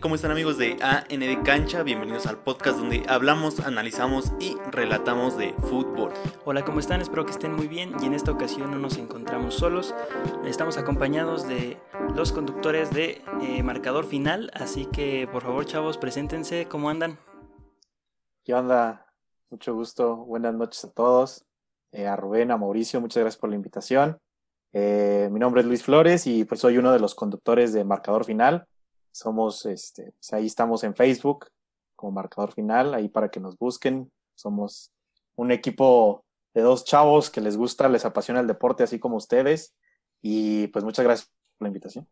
cómo están amigos de AN de Cancha? Bienvenidos al podcast donde hablamos, analizamos y relatamos de fútbol. Hola, ¿cómo están? Espero que estén muy bien y en esta ocasión no nos encontramos solos, estamos acompañados de los conductores de eh, Marcador Final, así que por favor chavos, preséntense, ¿cómo andan? ¿Qué onda? Mucho gusto, buenas noches a todos, eh, a Rubén, a Mauricio, muchas gracias por la invitación. Eh, mi nombre es Luis Flores y pues soy uno de los conductores de Marcador Final somos, este, ahí estamos en Facebook como marcador final, ahí para que nos busquen. Somos un equipo de dos chavos que les gusta, les apasiona el deporte, así como ustedes. Y pues muchas gracias por la invitación.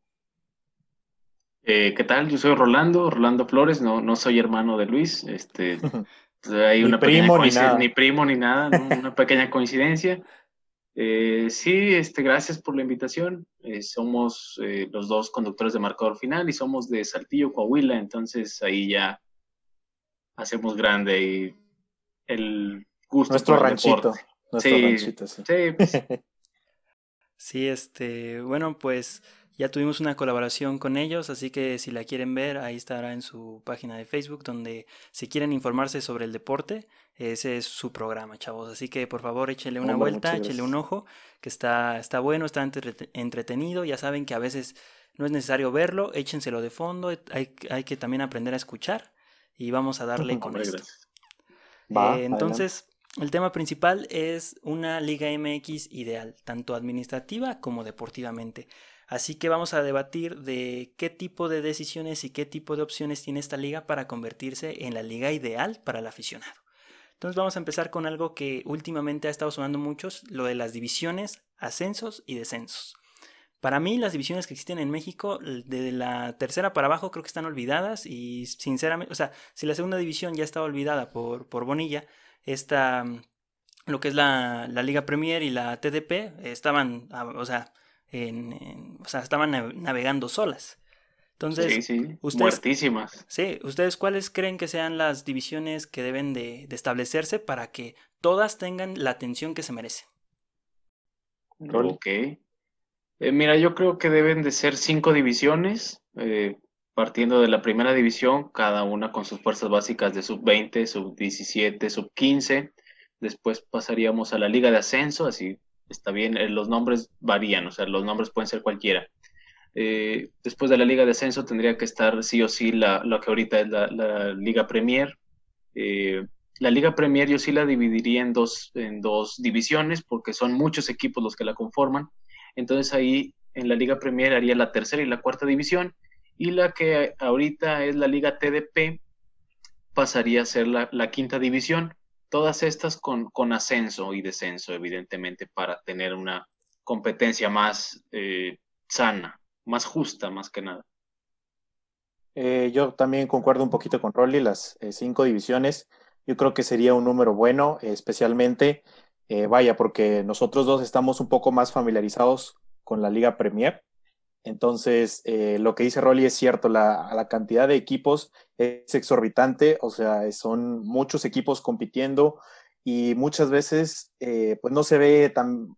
Eh, ¿Qué tal? Yo soy Rolando, Rolando Flores, no, no soy hermano de Luis. Este, hay una ni primo, ni, nada. primo ni nada, una pequeña coincidencia. Eh, sí, este, gracias por la invitación. Eh, somos eh, los dos conductores de marcador final y somos de Saltillo, Coahuila, entonces ahí ya hacemos grande y el gusto. Nuestro ranchito. Nuestro sí, sí. Sí, pues. sí, este, bueno, pues ya tuvimos una colaboración con ellos, así que si la quieren ver, ahí estará en su página de Facebook, donde si quieren informarse sobre el deporte, ese es su programa, chavos. Así que por favor, échenle una vuelta, échenle un ojo, que está, está bueno, está entretenido. Ya saben que a veces no es necesario verlo, échenselo de fondo, hay, que también aprender a escuchar y vamos a darle con esto. Eh, entonces, el tema principal es una Liga MX ideal, tanto administrativa como deportivamente. Así que vamos a debatir de qué tipo de decisiones y qué tipo de opciones tiene esta liga para convertirse en la liga ideal para el aficionado. Entonces vamos a empezar con algo que últimamente ha estado sonando muchos, lo de las divisiones, ascensos y descensos. Para mí las divisiones que existen en México, de la tercera para abajo, creo que están olvidadas y sinceramente, o sea, si la segunda división ya estaba olvidada por, por Bonilla, esta, mm, lo que es la, la Liga Premier y la TDP, estaban, ah, o sea, o sea, estaban navegando solas. Entonces, Ustedes, muertísimas. Sí, ¿ustedes cuáles creen que sean las divisiones que deben de, establecerse para que todas tengan la atención que se merecen? Ok. Eh, mira, yo creo que deben de ser cinco divisiones, eh, partiendo de la primera división, cada una con sus fuerzas básicas de sub-20, sub-17, sub-15. Después pasaríamos a la liga de ascenso, así está bien, eh, los nombres varían, o sea, los nombres pueden ser cualquiera. Eh, después de la Liga de Ascenso tendría que estar sí o sí la, lo que ahorita es la, Liga Premier. Eh, la Liga Premier yo sí la dividiría en dos, en dos divisiones porque son muchos equipos los que la conforman. Entonces ahí en la Liga Premier haría la tercera y la cuarta división y la que ahorita es la Liga TDP pasaría a ser la quinta división todas estas con, con ascenso y descenso, evidentemente, para tener una competencia más eh, sana, más justa, más que nada. Eh, yo también concuerdo un poquito con Rolly, las eh, cinco divisiones. Yo creo que sería un número bueno, especialmente, vaya, porque nosotros dos estamos un poco más familiarizados con la Liga Premier. Entonces, lo que dice Rolly es cierto, la, la cantidad de equipos es exorbitante, o sea, son muchos equipos compitiendo y muchas veces eh, pues no se ve tan,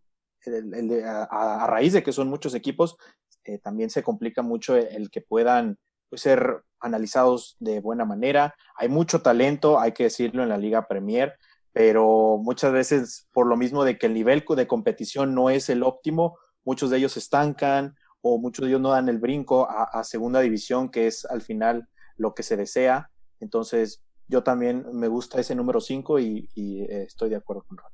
a, raíz de que son muchos equipos, eh, también se complica mucho el, que puedan pues, ser analizados de buena manera. Hay mucho talento, hay que decirlo, en la Liga Premier, pero muchas veces por lo mismo de que el nivel de competición no es el óptimo, muchos de ellos estancan o muchos de ellos no dan el brinco a, a segunda división, que es al final lo que se desea. Entonces, yo también me gusta ese número 5 y, eh, estoy de acuerdo con Ron.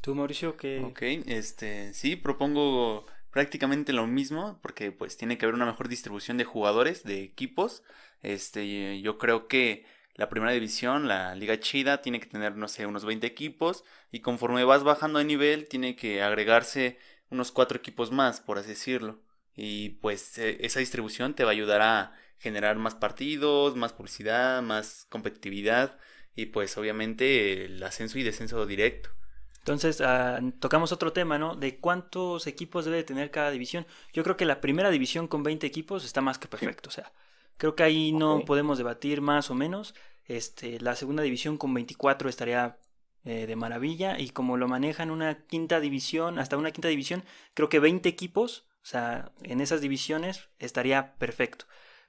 ¿Tú, Mauricio, que Ok, este, sí, propongo prácticamente lo mismo, porque pues tiene que haber una mejor distribución de jugadores, de equipos. Este, yo creo que la primera división, la liga chida, tiene que tener, no sé, unos 20 equipos, y conforme vas bajando de nivel, tiene que agregarse unos 4 equipos más, por así decirlo. Y pues e, esa distribución te va a ayudar a generar más partidos, más publicidad, más competitividad y pues obviamente el ascenso y descenso directo. Entonces, ah, tocamos otro tema, ¿no? De cuántos equipos debe tener cada división. Yo creo que la primera división con 20 equipos está más que perfecto. O sea, creo que ahí no podemos debatir más o menos. Este, la segunda división con 24 estaría eh, de maravilla. Y como lo manejan una quinta división, hasta una quinta división, creo que 20 equipos o sea, en esas divisiones estaría perfecto.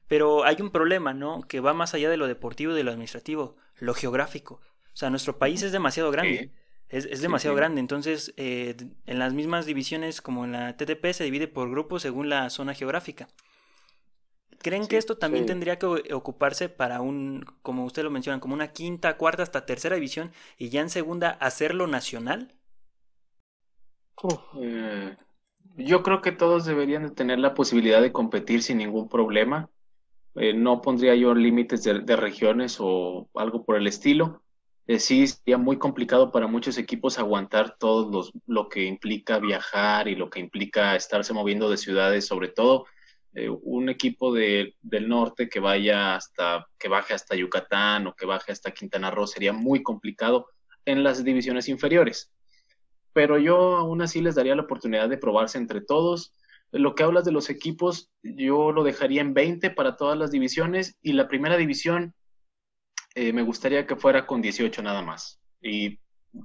Pero hay un problema, ¿no? Que va más allá de lo deportivo y de lo administrativo, lo geográfico. O sea, nuestro país es demasiado grande. Es, demasiado grande. Entonces, eh, en las mismas divisiones como en la TTP se divide por grupos según la zona geográfica. ¿Creen que esto también tendría que ocuparse para un, como usted lo mencionan, como una quinta, cuarta, hasta tercera división y ya en segunda hacerlo nacional? Eh, yo creo que todos deberían de tener la posibilidad de competir sin ningún problema. Eh, no pondría yo límites de, regiones o algo por el estilo. Eh, sí, sería muy complicado para muchos equipos aguantar todo los, lo que implica viajar y lo que implica estarse moviendo de ciudades, sobre todo eh, un equipo del norte que vaya hasta, que baje hasta Yucatán o que baje hasta Quintana Roo, sería muy complicado en las divisiones inferiores pero yo aún así les daría la oportunidad de probarse entre todos. Lo que hablas de los equipos, yo lo dejaría en 20 para todas las divisiones y la primera división eh, me gustaría que fuera con 18 nada más. Y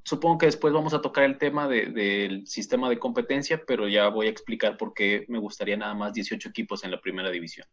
supongo que después vamos a tocar el tema del sistema de competencia, pero ya voy a explicar por qué me gustaría nada más 18 equipos en la primera división.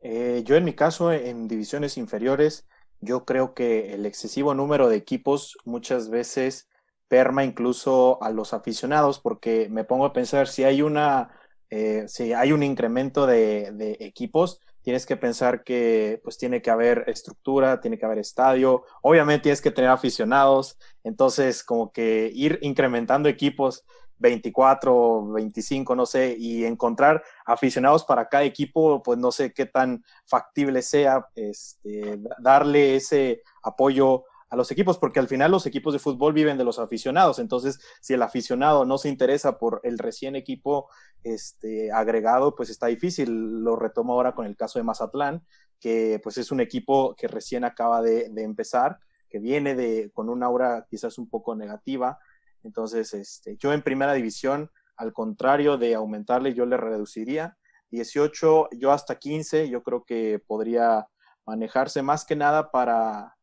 Eh, yo en mi caso, en divisiones inferiores, yo creo que el excesivo número de equipos muchas veces perma incluso a los aficionados, porque me pongo a pensar si hay una, eh, si hay un incremento de, equipos, tienes que pensar que pues tiene que haber estructura, tiene que haber estadio, obviamente tienes que tener aficionados, entonces como que ir incrementando equipos 24, 25, no sé, y encontrar aficionados para cada equipo, pues no sé qué tan factible sea este, darle ese apoyo a los equipos, porque al final los equipos de fútbol viven de los aficionados. Entonces, si el aficionado no se interesa por el recién equipo este, agregado, pues está difícil. Lo retomo ahora con el caso de Mazatlán, que pues es un equipo que recién acaba de, empezar, que viene de, con una aura quizás un poco negativa. Entonces, este, yo en primera división, al contrario de aumentarle, yo le reduciría. 18, yo hasta 15, yo creo que podría manejarse más que nada para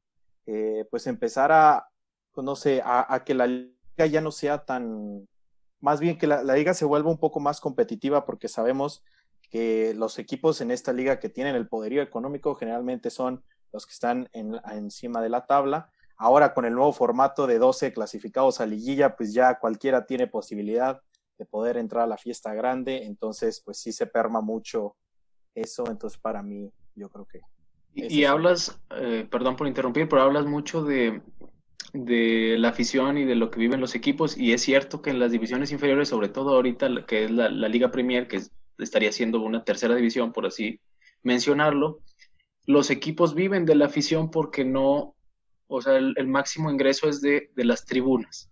eh, pues empezar a, pues, no sé, a, que la liga ya no sea tan, más bien que la, liga se vuelva un poco más competitiva porque sabemos que los equipos en esta liga que tienen el poderío económico generalmente son los que están en, encima de la tabla. Ahora con el nuevo formato de 12 clasificados a liguilla, pues ya cualquiera tiene posibilidad de poder entrar a la fiesta grande, entonces pues sí se perma mucho eso, entonces para mí yo creo que y, hablas, eh, perdón por interrumpir, pero hablas mucho de, la afición y de lo que viven los equipos. Y es cierto que en las divisiones inferiores, sobre todo ahorita, que es la, Liga Premier, que estaría siendo una tercera división, por así mencionarlo, los equipos viven de la afición porque no, o sea, el, máximo ingreso es de, las tribunas,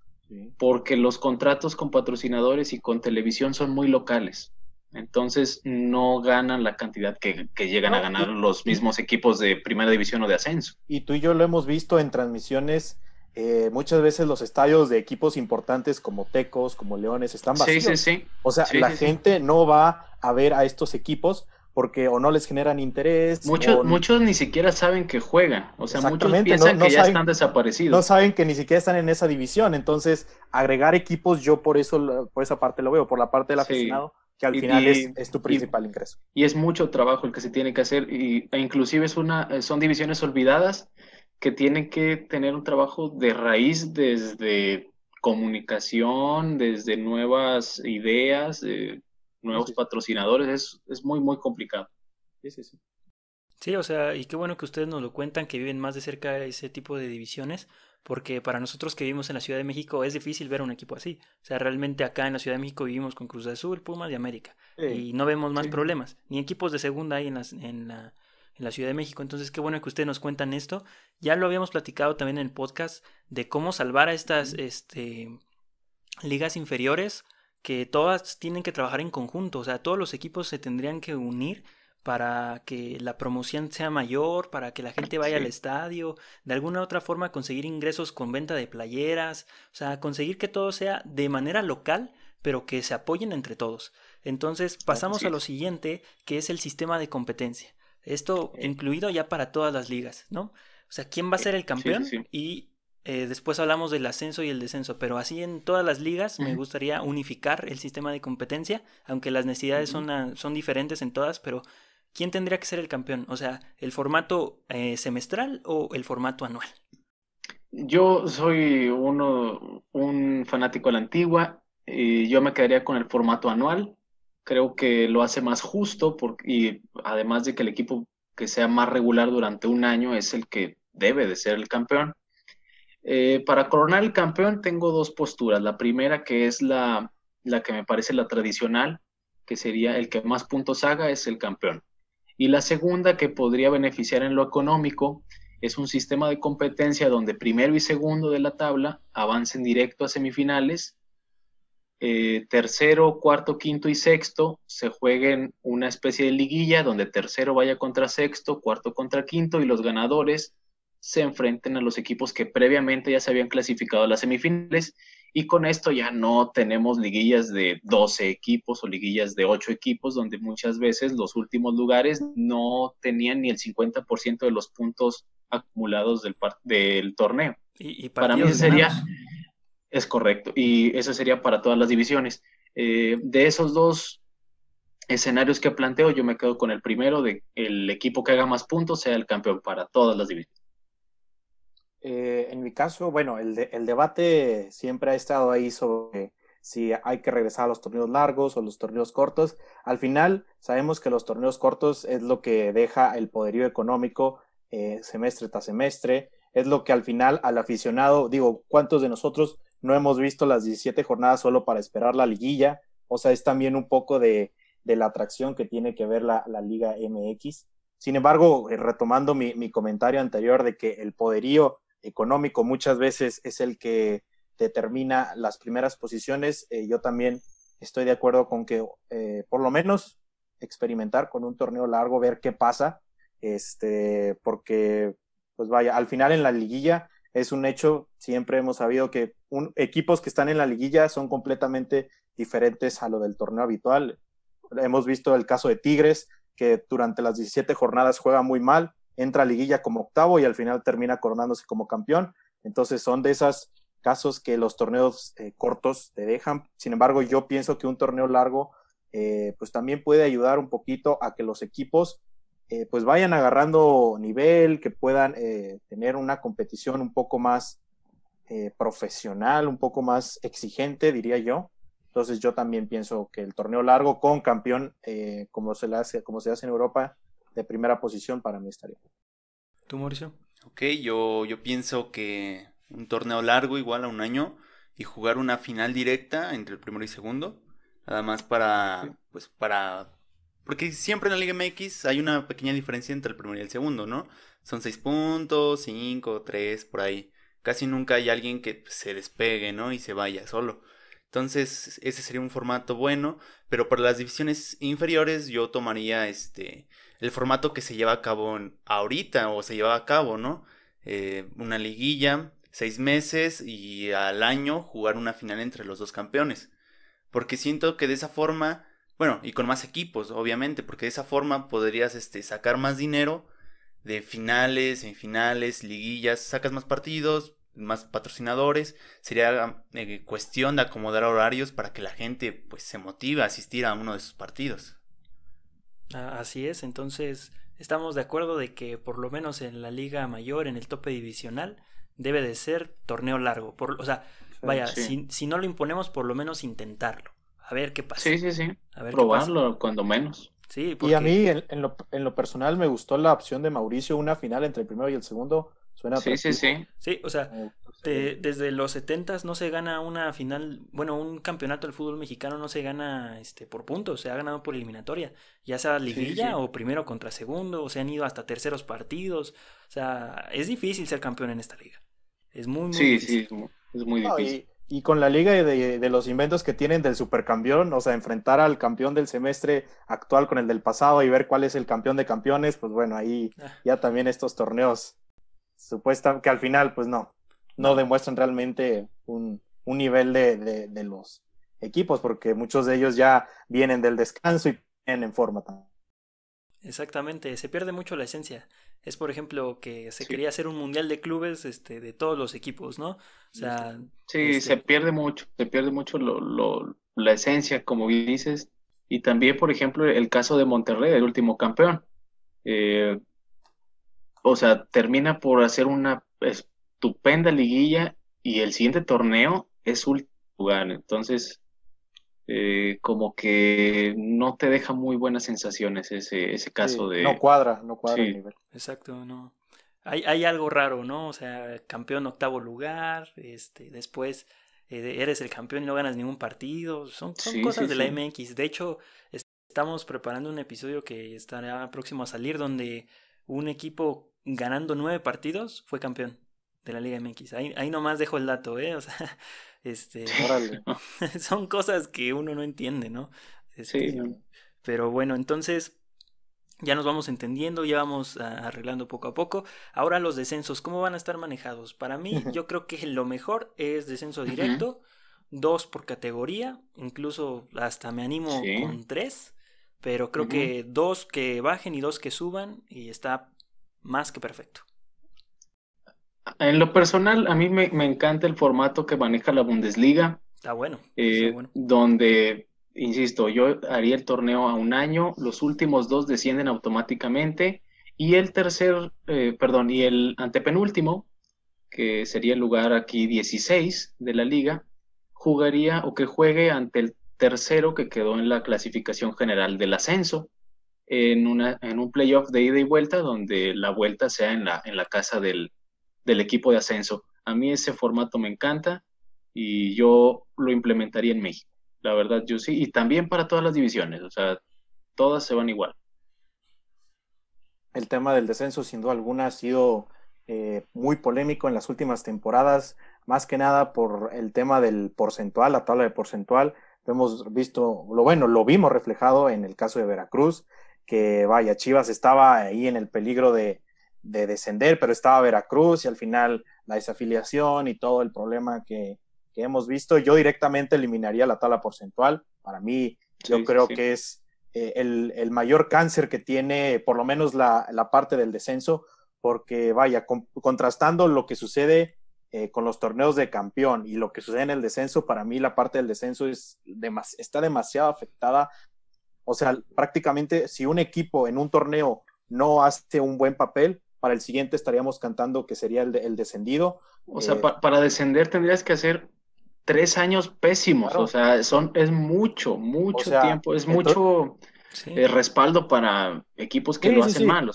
porque los contratos con patrocinadores y con televisión son muy locales. Entonces no ganan la cantidad que, llegan a ganar los mismos equipos de primera división o de ascenso. Y tú y yo lo hemos visto en transmisiones. Eh, muchas veces los estadios de equipos importantes como Tecos, como Leones, están vacíos. Sí, sí, sí. O sea, la gente no va a ver a estos equipos porque o no les generan interés. Muchos, muchos ni siquiera saben que juegan, o sea, muchos piensan no, que saben, ya están desaparecidos. No saben que ni siquiera están en esa división, entonces agregar equipos yo por eso, por esa parte lo veo, por la parte del aficionado, que al final es, tu principal ingreso. Y es mucho trabajo el que se tiene que hacer, y, e inclusive es una, eh, son divisiones olvidadas que tienen que tener un trabajo de raíz desde comunicación, desde nuevas ideas, eh, nuevos patrocinadores, es, es muy, muy complicado. Sí, sí, sí. Sí, o sea, y qué bueno que ustedes nos lo cuentan, que viven más de cerca ese tipo de divisiones, porque para nosotros que vivimos en la Ciudad de México es difícil ver un equipo así. O sea, realmente acá en la Ciudad de México vivimos con Cruz Azul, Pumas y América. y no vemos más problemas, ni equipos de segunda hay en, en, la, Ciudad de México. Entonces, qué bueno que ustedes nos cuentan esto. Ya lo habíamos platicado también en el podcast de cómo salvar a estas este, ligas inferiores que todas tienen que trabajar en conjunto. O sea, todos los equipos se tendrían que unir para que la promoción sea mayor, para que la gente vaya al estadio, de alguna u otra forma conseguir ingresos con venta de playeras, o sea, conseguir que todo sea de manera local, pero que se apoyen entre todos. Entonces pasamos a lo siguiente, que es el sistema de competencia. Esto incluido ya para todas las ligas, ¿no? O sea, ¿quién va a eh, ser el campeón? Y eh, después hablamos del ascenso y el descenso, pero así en todas las ligas me gustaría unificar el sistema de competencia, aunque las necesidades son, ah, son diferentes en todas, pero ¿quién tendría que ser el campeón? O sea, ¿el formato eh, semestral o el formato anual? Yo soy uno, un fanático de la antigua y yo me quedaría con el formato anual. Creo que lo hace más justo y además de que el equipo que sea más regular durante un año es el que debe de ser el campeón. Eh, para coronar el campeón tengo dos posturas. La primera que es la, la que me parece la tradicional, que sería el que más puntos haga es el campeón. Y la segunda que podría beneficiar en lo económico es un sistema de competencia donde primero y segundo de la tabla avancen directo a semifinales, eh, tercero, cuarto, quinto y sexto se jueguen una especie de liguilla donde tercero vaya contra sexto, cuarto contra quinto y los ganadores se enfrenten a los equipos que previamente ya se habían clasificado a las semifinales y con esto ya no tenemos liguillas de 12 equipos o liguillas de 8 equipos, donde muchas veces los últimos lugares no tenían ni el 50% de los puntos acumulados del, torneo. Y, para mí eso sería... Es correcto. Y eso sería para todas las divisiones. Eh, de esos dos escenarios que planteo, yo me quedo con el primero, de el equipo que haga más puntos sea el campeón para todas las divisiones. Eh, en mi caso, bueno, el, debate siempre ha estado ahí sobre si hay que regresar a los torneos largos o los torneos cortos. Al final, sabemos que los torneos cortos es lo que deja el poderío económico eh, semestre tras semestre. Es lo que al final al aficionado, digo, ¿cuántos de nosotros no hemos visto las 17 jornadas solo para esperar la liguilla? O sea, es también un poco de, la atracción que tiene que ver la, Liga MX. Sin embargo, eh, retomando mi comentario anterior de que el poderío económico muchas veces es el que determina las primeras posiciones. Eh, yo también estoy de acuerdo con que eh, por lo menos experimentar con un torneo largo, ver qué pasa, este, porque pues vaya, al final en la liguilla es un hecho, siempre hemos sabido que un, equipos que están en la liguilla son completamente diferentes a lo del torneo habitual. Hemos visto el caso de Tigres, que durante las 17 jornadas juega muy mal, entra a liguilla como octavo y al final termina coronándose como campeón. Entonces son de esos casos que los torneos eh, cortos te dejan. Sin embargo, yo pienso que un torneo largo eh, pues también puede ayudar un poquito a que los equipos eh, pues vayan agarrando nivel, que puedan tener una competición un poco más profesional, un poco más exigente, diría yo. Entonces yo también pienso que el torneo largo con campeón, como, se le hace, como se hace en Europa, de primera posición para mí estaría. ¿Tú, Mauricio? Ok, yo, yo pienso que un torneo largo, igual a un año, y jugar una final directa entre el primero y segundo, nada más para, pues para, porque siempre en la Liga MX hay una pequeña diferencia entre el primero y el segundo, ¿no? Son seis puntos, cinco, tres, por ahí. Casi nunca hay alguien que se despegue, ¿no? Y se vaya solo. Entonces, ese sería un formato bueno, pero para las divisiones inferiores yo tomaría este el formato que se lleva a cabo ahorita o se lleva a cabo, ¿no? Eh, una liguilla, seis meses y al año jugar una final entre los dos campeones. Porque siento que de esa forma, bueno, y con más equipos, obviamente, porque de esa forma podrías este, sacar más dinero de finales, semifinales, liguillas, sacas más partidos, más patrocinadores, sería eh, cuestión de acomodar horarios para que la gente pues se motive a asistir a uno de sus partidos. Así es, entonces estamos de acuerdo de que por lo menos en la liga mayor, en el tope divisional, debe de ser torneo largo. o sea, vaya, si, no lo imponemos, por lo menos intentarlo. A ver qué pasa. Sí, sí, sí. Probarlo cuando menos. Sí, porque... Y a mí, en, lo, en, lo, personal, me gustó la opción de Mauricio, una final entre el primero y el segundo. Suena sí, sí, sí, sí. o sea, eh, desde los 70 no se gana una final, bueno, un campeonato del fútbol mexicano no se gana este por puntos, se ha ganado por eliminatoria, ya sea liguilla o primero contra segundo, o se han ido hasta terceros partidos, o sea, es difícil ser campeón en esta liga. Es muy, muy difícil. y, con la liga de, de, los inventos que tienen del supercampeón, o sea, enfrentar al campeón del semestre actual con el del pasado y ver cuál es el campeón de campeones, pues bueno, ahí ah. ya también estos torneos supuestamente que al final, pues no, no demuestran realmente un, un nivel de, de, los equipos, porque muchos de ellos ya vienen del descanso y vienen en forma también. Exactamente, se pierde mucho la esencia. Es por ejemplo que se quería hacer un mundial de clubes este, de todos los equipos, ¿no? sí, este se pierde mucho, se pierde mucho lo, la esencia, como dices. Y también, por ejemplo, el caso de Monterrey, el último campeón. Eh, o sea, termina por hacer una estupenda liguilla y el siguiente torneo es último lugar. Entonces, eh, como que no te deja muy buenas sensaciones ese, caso de... No cuadra, no cuadra el nivel. Exacto, no. Hay, hay, algo raro, ¿no? O sea, campeón octavo lugar, este, después eh, eres el campeón y no ganas ningún partido. Son, cosas de la MX. De hecho, estamos preparando un episodio que estará próximo a salir donde un equipo ganando nueve partidos fue campeón de la Liga MX. Ahí, ahí nomás dejo el dato, ¿eh? O sea, este, son cosas que uno no entiende, ¿no? sí. Este, pero bueno, entonces ya nos vamos entendiendo, ya vamos ah, arreglando poco a poco. Ahora los descensos, ¿cómo van a estar manejados? Para mí, yo creo que lo mejor es descenso directo, dos por categoría, incluso hasta me animo con tres, pero creo que dos que bajen y dos que suban y está más que perfecto. En lo personal, a mí me, encanta el formato que maneja la Bundesliga. Eh, está bueno. Donde, insisto, yo haría el torneo a un año, los últimos dos descienden automáticamente y el tercer, eh, perdón, y el antepenúltimo, que sería el lugar aquí 16 de la liga, jugaría o que juegue ante el tercero que quedó en la clasificación general del ascenso en, una, en un playoff de ida y vuelta donde la vuelta sea en la, en la casa del, del equipo de ascenso. A mí ese formato me encanta y yo lo implementaría en México. La verdad, yo sí. Y también para todas las divisiones, o sea, todas se van igual. El tema del descenso, sin duda alguna, ha sido eh, muy polémico en las últimas temporadas, más que nada por el tema del porcentual, la tabla de porcentual. Lo hemos visto, lo bueno, lo vimos reflejado en el caso de Veracruz, que vaya, Chivas estaba ahí en el peligro de, de descender, pero estaba Veracruz y al final la desafiliación y todo el problema que, hemos visto, yo directamente eliminaría la tala porcentual. Para mí, yo creo que es eh, el, mayor cáncer que tiene, por lo menos la, parte del descenso, porque vaya, contrastando lo que sucede eh, con los torneos de campeón y lo que sucede en el descenso, para mí la parte del descenso es está demasiado afectada. O sea, prácticamente si un equipo en un torneo no hace un buen papel, para el siguiente estaríamos cantando que sería el, descendido. O sea, eh, para descender tendrías que hacer tres años pésimos, o sea, son, es mucho, mucho tiempo, es mucho eh, respaldo para equipos que lo hacen mal,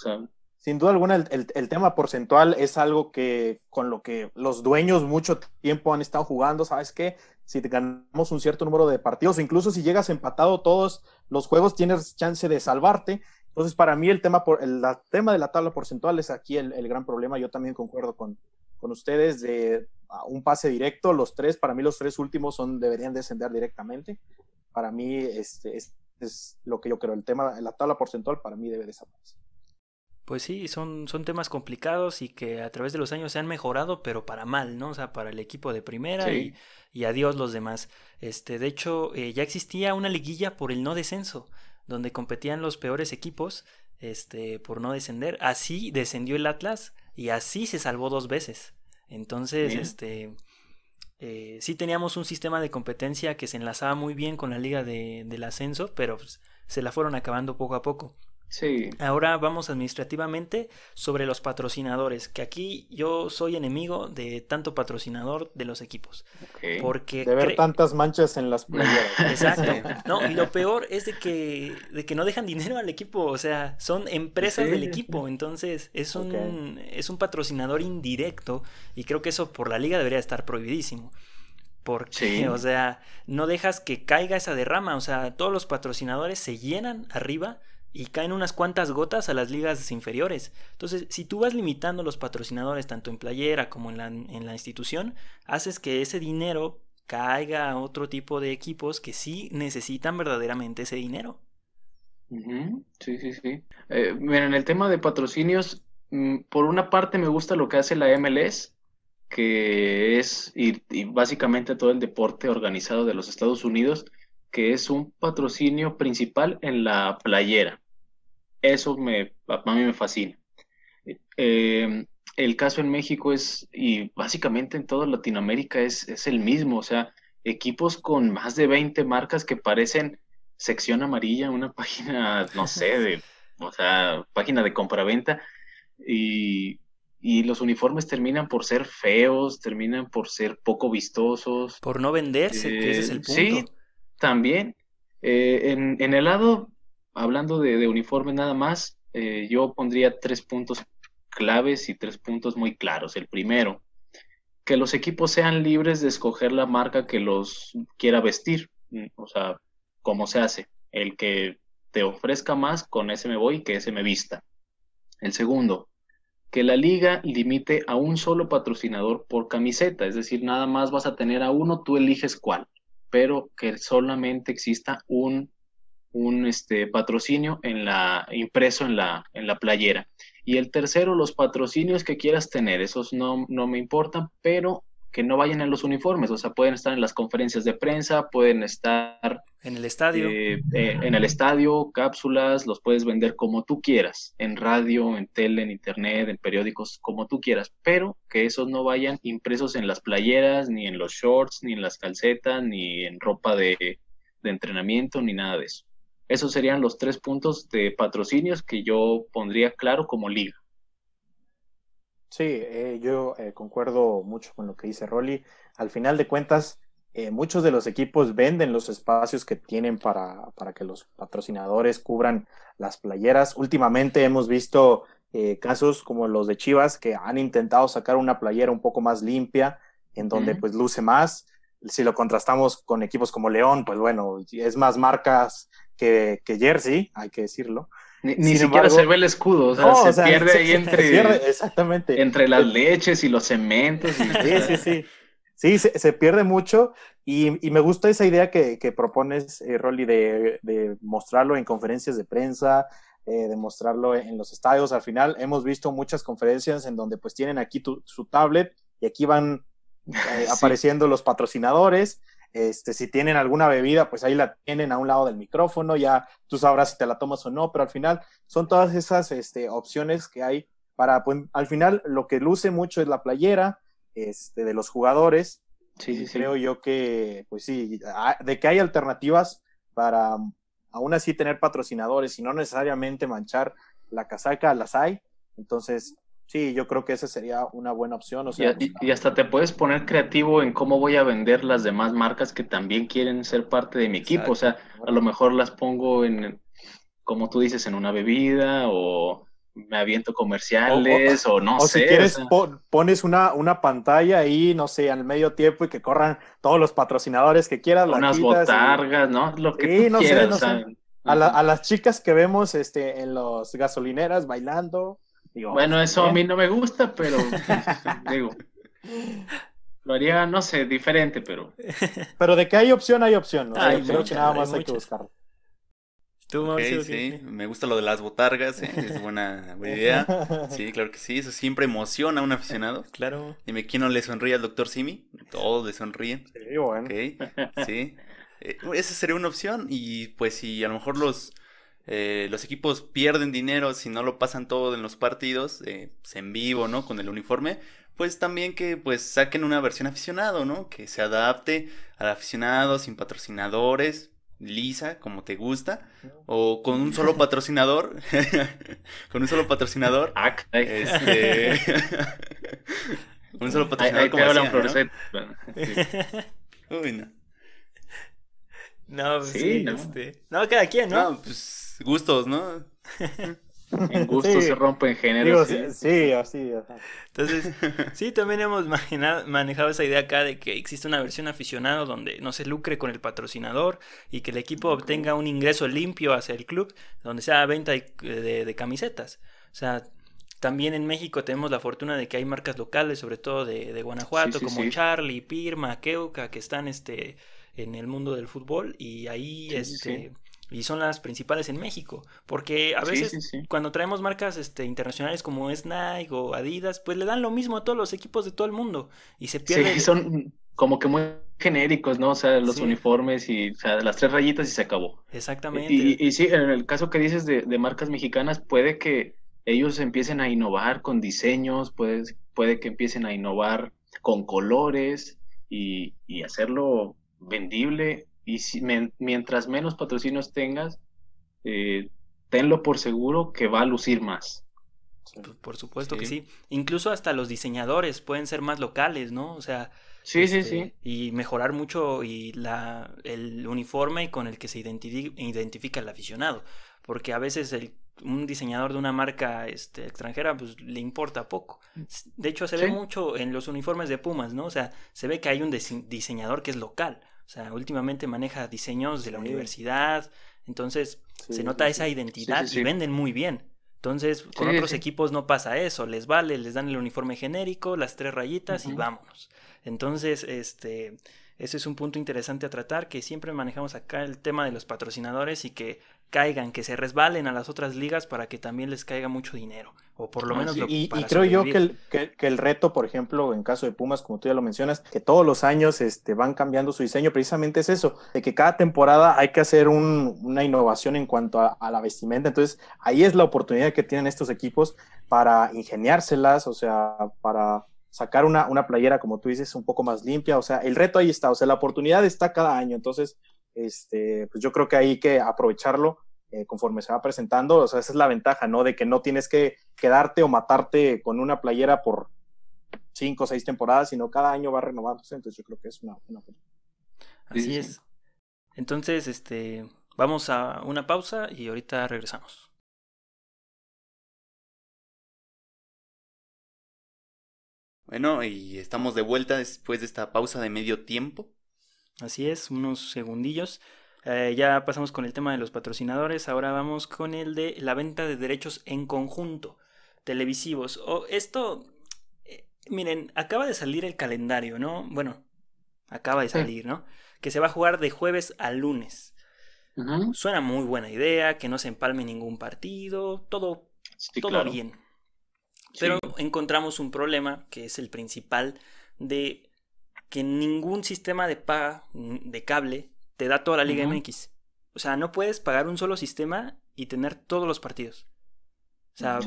Sin duda alguna, el, tema porcentual es algo que con lo que los dueños mucho tiempo han estado jugando, ¿sabes qué? Si te ganamos un cierto número de partidos, incluso si llegas empatado todos los juegos, tienes chance de salvarte entonces, para mí el tema, por, el tema de la tabla porcentual es aquí el, gran problema. Yo también concuerdo con, ustedes de un pase directo. Los tres, para mí los tres últimos son, deberían descender directamente. Para mí este, es, lo que yo creo. El tema, de la tabla porcentual para mí debe desaparecer. Pues sí, son, son temas complicados y que a través de los años se han mejorado, pero para mal, ¿no? O sea, para el equipo de primera y, adiós los demás. Este, de hecho, eh, ya existía una liguilla por el no descenso donde competían los peores equipos este, por no descender. Así descendió el Atlas y así se salvó dos veces. Entonces, este, eh, sí teníamos un sistema de competencia que se enlazaba muy bien con la liga de, del ascenso, pero pues, se la fueron acabando poco a poco. Ahora vamos administrativamente sobre los patrocinadores, que aquí yo soy enemigo de tanto patrocinador de los equipos. Porque de ver tantas manchas en las playas Exacto. No, y lo peor es de que, de que no dejan dinero al equipo, o sea, son empresas del equipo, entonces es un, es un patrocinador indirecto y creo que eso por la liga debería estar prohibidísimo. Porque, o sea, no dejas que caiga esa derrama, o sea, todos los patrocinadores se llenan arriba y caen unas cuantas gotas a las ligas inferiores. Entonces, si tú vas limitando los patrocinadores tanto en playera como en la, institución, haces que ese dinero caiga a otro tipo de equipos que sí necesitan verdaderamente ese dinero. Sí, sí, sí. Eh, en el tema de patrocinios, mm, por una parte me gusta lo que hace la MLS, que es y básicamente todo el deporte organizado de los Estados Unidos, que es un patrocinio principal en la playera eso me, a mí me fascina. Eh, el caso en México es, y básicamente en toda Latinoamérica es, el mismo, o sea, equipos con más de 20 marcas que parecen sección amarilla, una página, no sé, o sea, página de compraventa, y, y los uniformes terminan por ser feos, terminan por ser poco vistosos. Por no venderse, ese es el eh, punto. Sí, también. Eh, en, en el lado hablando de, uniforme nada más, eh, yo pondría tres puntos claves y tres puntos muy claros. El primero, que los equipos sean libres de escoger la marca que los quiera vestir, mm, o sea, cómo se hace. El que te ofrezca más, con ese me voy y que ese me vista. El segundo, que la liga limite a un solo patrocinador por camiseta, es decir, nada más vas a tener a uno, tú eliges cuál, pero que solamente exista un un este, patrocinio en la, impreso en la, en la playera. Y el tercero, los patrocinios que quieras tener, esos no, no me importan, pero que no vayan en los uniformes, o sea, pueden estar en las conferencias de prensa, pueden estar en el estadio, eh, eh, en el estadio, cápsulas, los puedes vender como tú quieras, en radio, en tele, en internet, en periódicos, como tú quieras, pero que esos no vayan impresos en las playeras, ni en los shorts, ni en las calcetas, ni en ropa de, de entrenamiento, ni nada de eso. Esos serían los tres puntos de patrocinios que yo pondría claro como liga. Sí, eh, yo eh, concuerdo mucho con lo que dice Rolly. Al final de cuentas, eh, muchos de los equipos venden los espacios que tienen para, que los patrocinadores cubran las playeras. Últimamente hemos visto casos como los de Chivas que han intentado sacar una playera un poco más limpia, en donde pues luce más. Si lo contrastamos con equipos como León, pues bueno, es más marcas que, jersey, hay que decirlo. Ni, siquiera se ve el escudo, o sea, se pierde ahí entre, exactamente. entre las leches y los cementos. Sí, sí, sí. Sí, se, pierde mucho y, me gusta esa idea que, propones, eh, Rolly, de, mostrarlo en conferencias de prensa, eh, de mostrarlo en los estadios. Al final hemos visto muchas conferencias en donde pues tienen aquí su tablet y aquí van eh, apareciendo los patrocinadores este, si tienen alguna bebida, pues ahí la tienen a un lado del micrófono, ya tú sabrás si te la tomas o no, pero al final son todas esas este, opciones que hay para, pues, al final lo que luce mucho es la playera este, de los jugadores. Creo yo que, pues sí, de que hay alternativas para aún así tener patrocinadores y no necesariamente manchar la casaca, las hay. Entonces, Sí, yo creo que esa sería una buena opción. O sea, y, hasta te puedes poner creativo en cómo voy a vender las demás marcas que también quieren ser parte de mi equipo. O sea, a lo mejor las pongo en, como tú dices, en una bebida o me aviento comerciales o, no sé. o Si quieres, pones una, una pantalla ahí, no sé, al medio tiempo y que corran todos los patrocinadores que quieras. Unas botargas, ¿no? Lo que sí, no quieras. Sé, A, las chicas que vemos este, en las gasolineras bailando bueno, eso a mí no me gusta, pero pues, digo, lo haría, no sé, diferente, pero. Pero de que hay opción, hay opción, ¿no? Hay nada más hay, que buscarlo. ¿Tú, sí, me gusta lo de las botargas, ¿eh? es buena, idea. Sí, claro que sí, eso siempre emociona a un aficionado. Claro. Dime, ¿quién no le sonríe al doctor Simi? Todos le sonríen. Sí, bueno. sí. Eh, esa sería una opción y pues si a lo mejor los eh, los equipos pierden dinero si no lo pasan todo en los partidos, eh, pues, en vivo, ¿no? Con el uniforme, pues también que pues saquen una versión aficionado, ¿no? Que se adapte al aficionado, sin patrocinadores, lisa, como te gusta, o con un solo patrocinador, con un solo patrocinador. Ah, este... un solo patrocinador como un ¿no? Uy, no. No, pues este, no, cada quien, ¿no? Pues, gustos, ¿no? En gustos se rompen en sí, sí, así. Entonces, sí, también hemos manejado, esa idea acá de que existe una versión aficionado donde no se lucre con el patrocinador y que el equipo obtenga un ingreso limpio hacia el club, donde sea venta de, camisetas. O sea, también en México tenemos la fortuna de que hay marcas locales, sobre todo de, Guanajuato, como Charlie, Pirma, Queuca, que están este en el mundo del fútbol y ahí este y son las principales en México. Porque a veces cuando traemos marcas este, internacionales como es Nike o Adidas, pues le dan lo mismo a todos los equipos de todo el mundo y se pierden Sí, son como que muy genéricos, ¿no? O sea, los uniformes y o las tres rayitas y se acabó. Exactamente. Y, y, sí, en el caso que dices de, marcas mexicanas, puede que ellos empiecen a innovar con diseños, puede, puede que empiecen a innovar con colores y, y hacerlo vendible y mientras menos patrocinios tengas, eh, tenlo por seguro que va a lucir más. Pues, por supuesto que sí. Incluso hasta los diseñadores pueden ser más locales, ¿no? O sea, Sí, sí, este, sí. Y mejorar mucho y el uniforme con el que se identifica el aficionado. Porque a veces un diseñador de una marca este, extranjera pues, le importa poco. De hecho, se ve mucho en los uniformes de Pumas, ¿no? O sea, se ve que hay un diseñador que es local. O sea, últimamente maneja diseños de la universidad, entonces se nota esa identidad y venden muy bien. Entonces, con otros equipos no pasa eso, les vale, les dan el uniforme genérico, las tres rayitas y vámonos. Entonces, este, ese es un punto interesante a tratar, que siempre manejamos acá el tema de los patrocinadores y que caigan, que se resbalen a las otras ligas para que también les caiga mucho dinero. O por lo ah, menos y, y, creo yo que el, reto, por ejemplo, en caso de Pumas, como tú ya lo mencionas, que todos los años este, van cambiando su diseño, precisamente es eso, de que cada temporada hay que hacer una innovación en cuanto a, la vestimenta. Entonces, ahí es la oportunidad que tienen estos equipos para ingeniárselas, o sea, para sacar una, una playera, como tú dices, un poco más limpia. O sea, el reto ahí está, o sea, la oportunidad está cada año. Entonces, este, pues yo creo que hay que aprovecharlo eh, conforme se va presentando. O sea, esa es la ventaja, ¿no? De que no tienes que quedarte o matarte con una playera por cinco o seis temporadas, sino cada año va renovándose. Entonces yo creo que es una, Así es. Entonces, este, vamos a una pausa y ahorita regresamos. Bueno, y estamos de vuelta después de esta pausa de medio tiempo. Así es, unos segundillos. Eh, ya pasamos con el tema de los patrocinadores, ahora vamos con el de la venta de derechos en conjunto, televisivos. O oh, esto, eh, miren, acaba de salir el calendario, ¿no? Bueno, acaba de salir, ¿no? Que se va a jugar de jueves a lunes. Suena muy buena idea, que no se empalme ningún partido, todo, todo bien. Pero encontramos un problema que es el principal de que ningún sistema de paga mm, de cable te da toda la Liga MX. O sea, no puedes pagar un solo sistema y tener todos los partidos. O sea,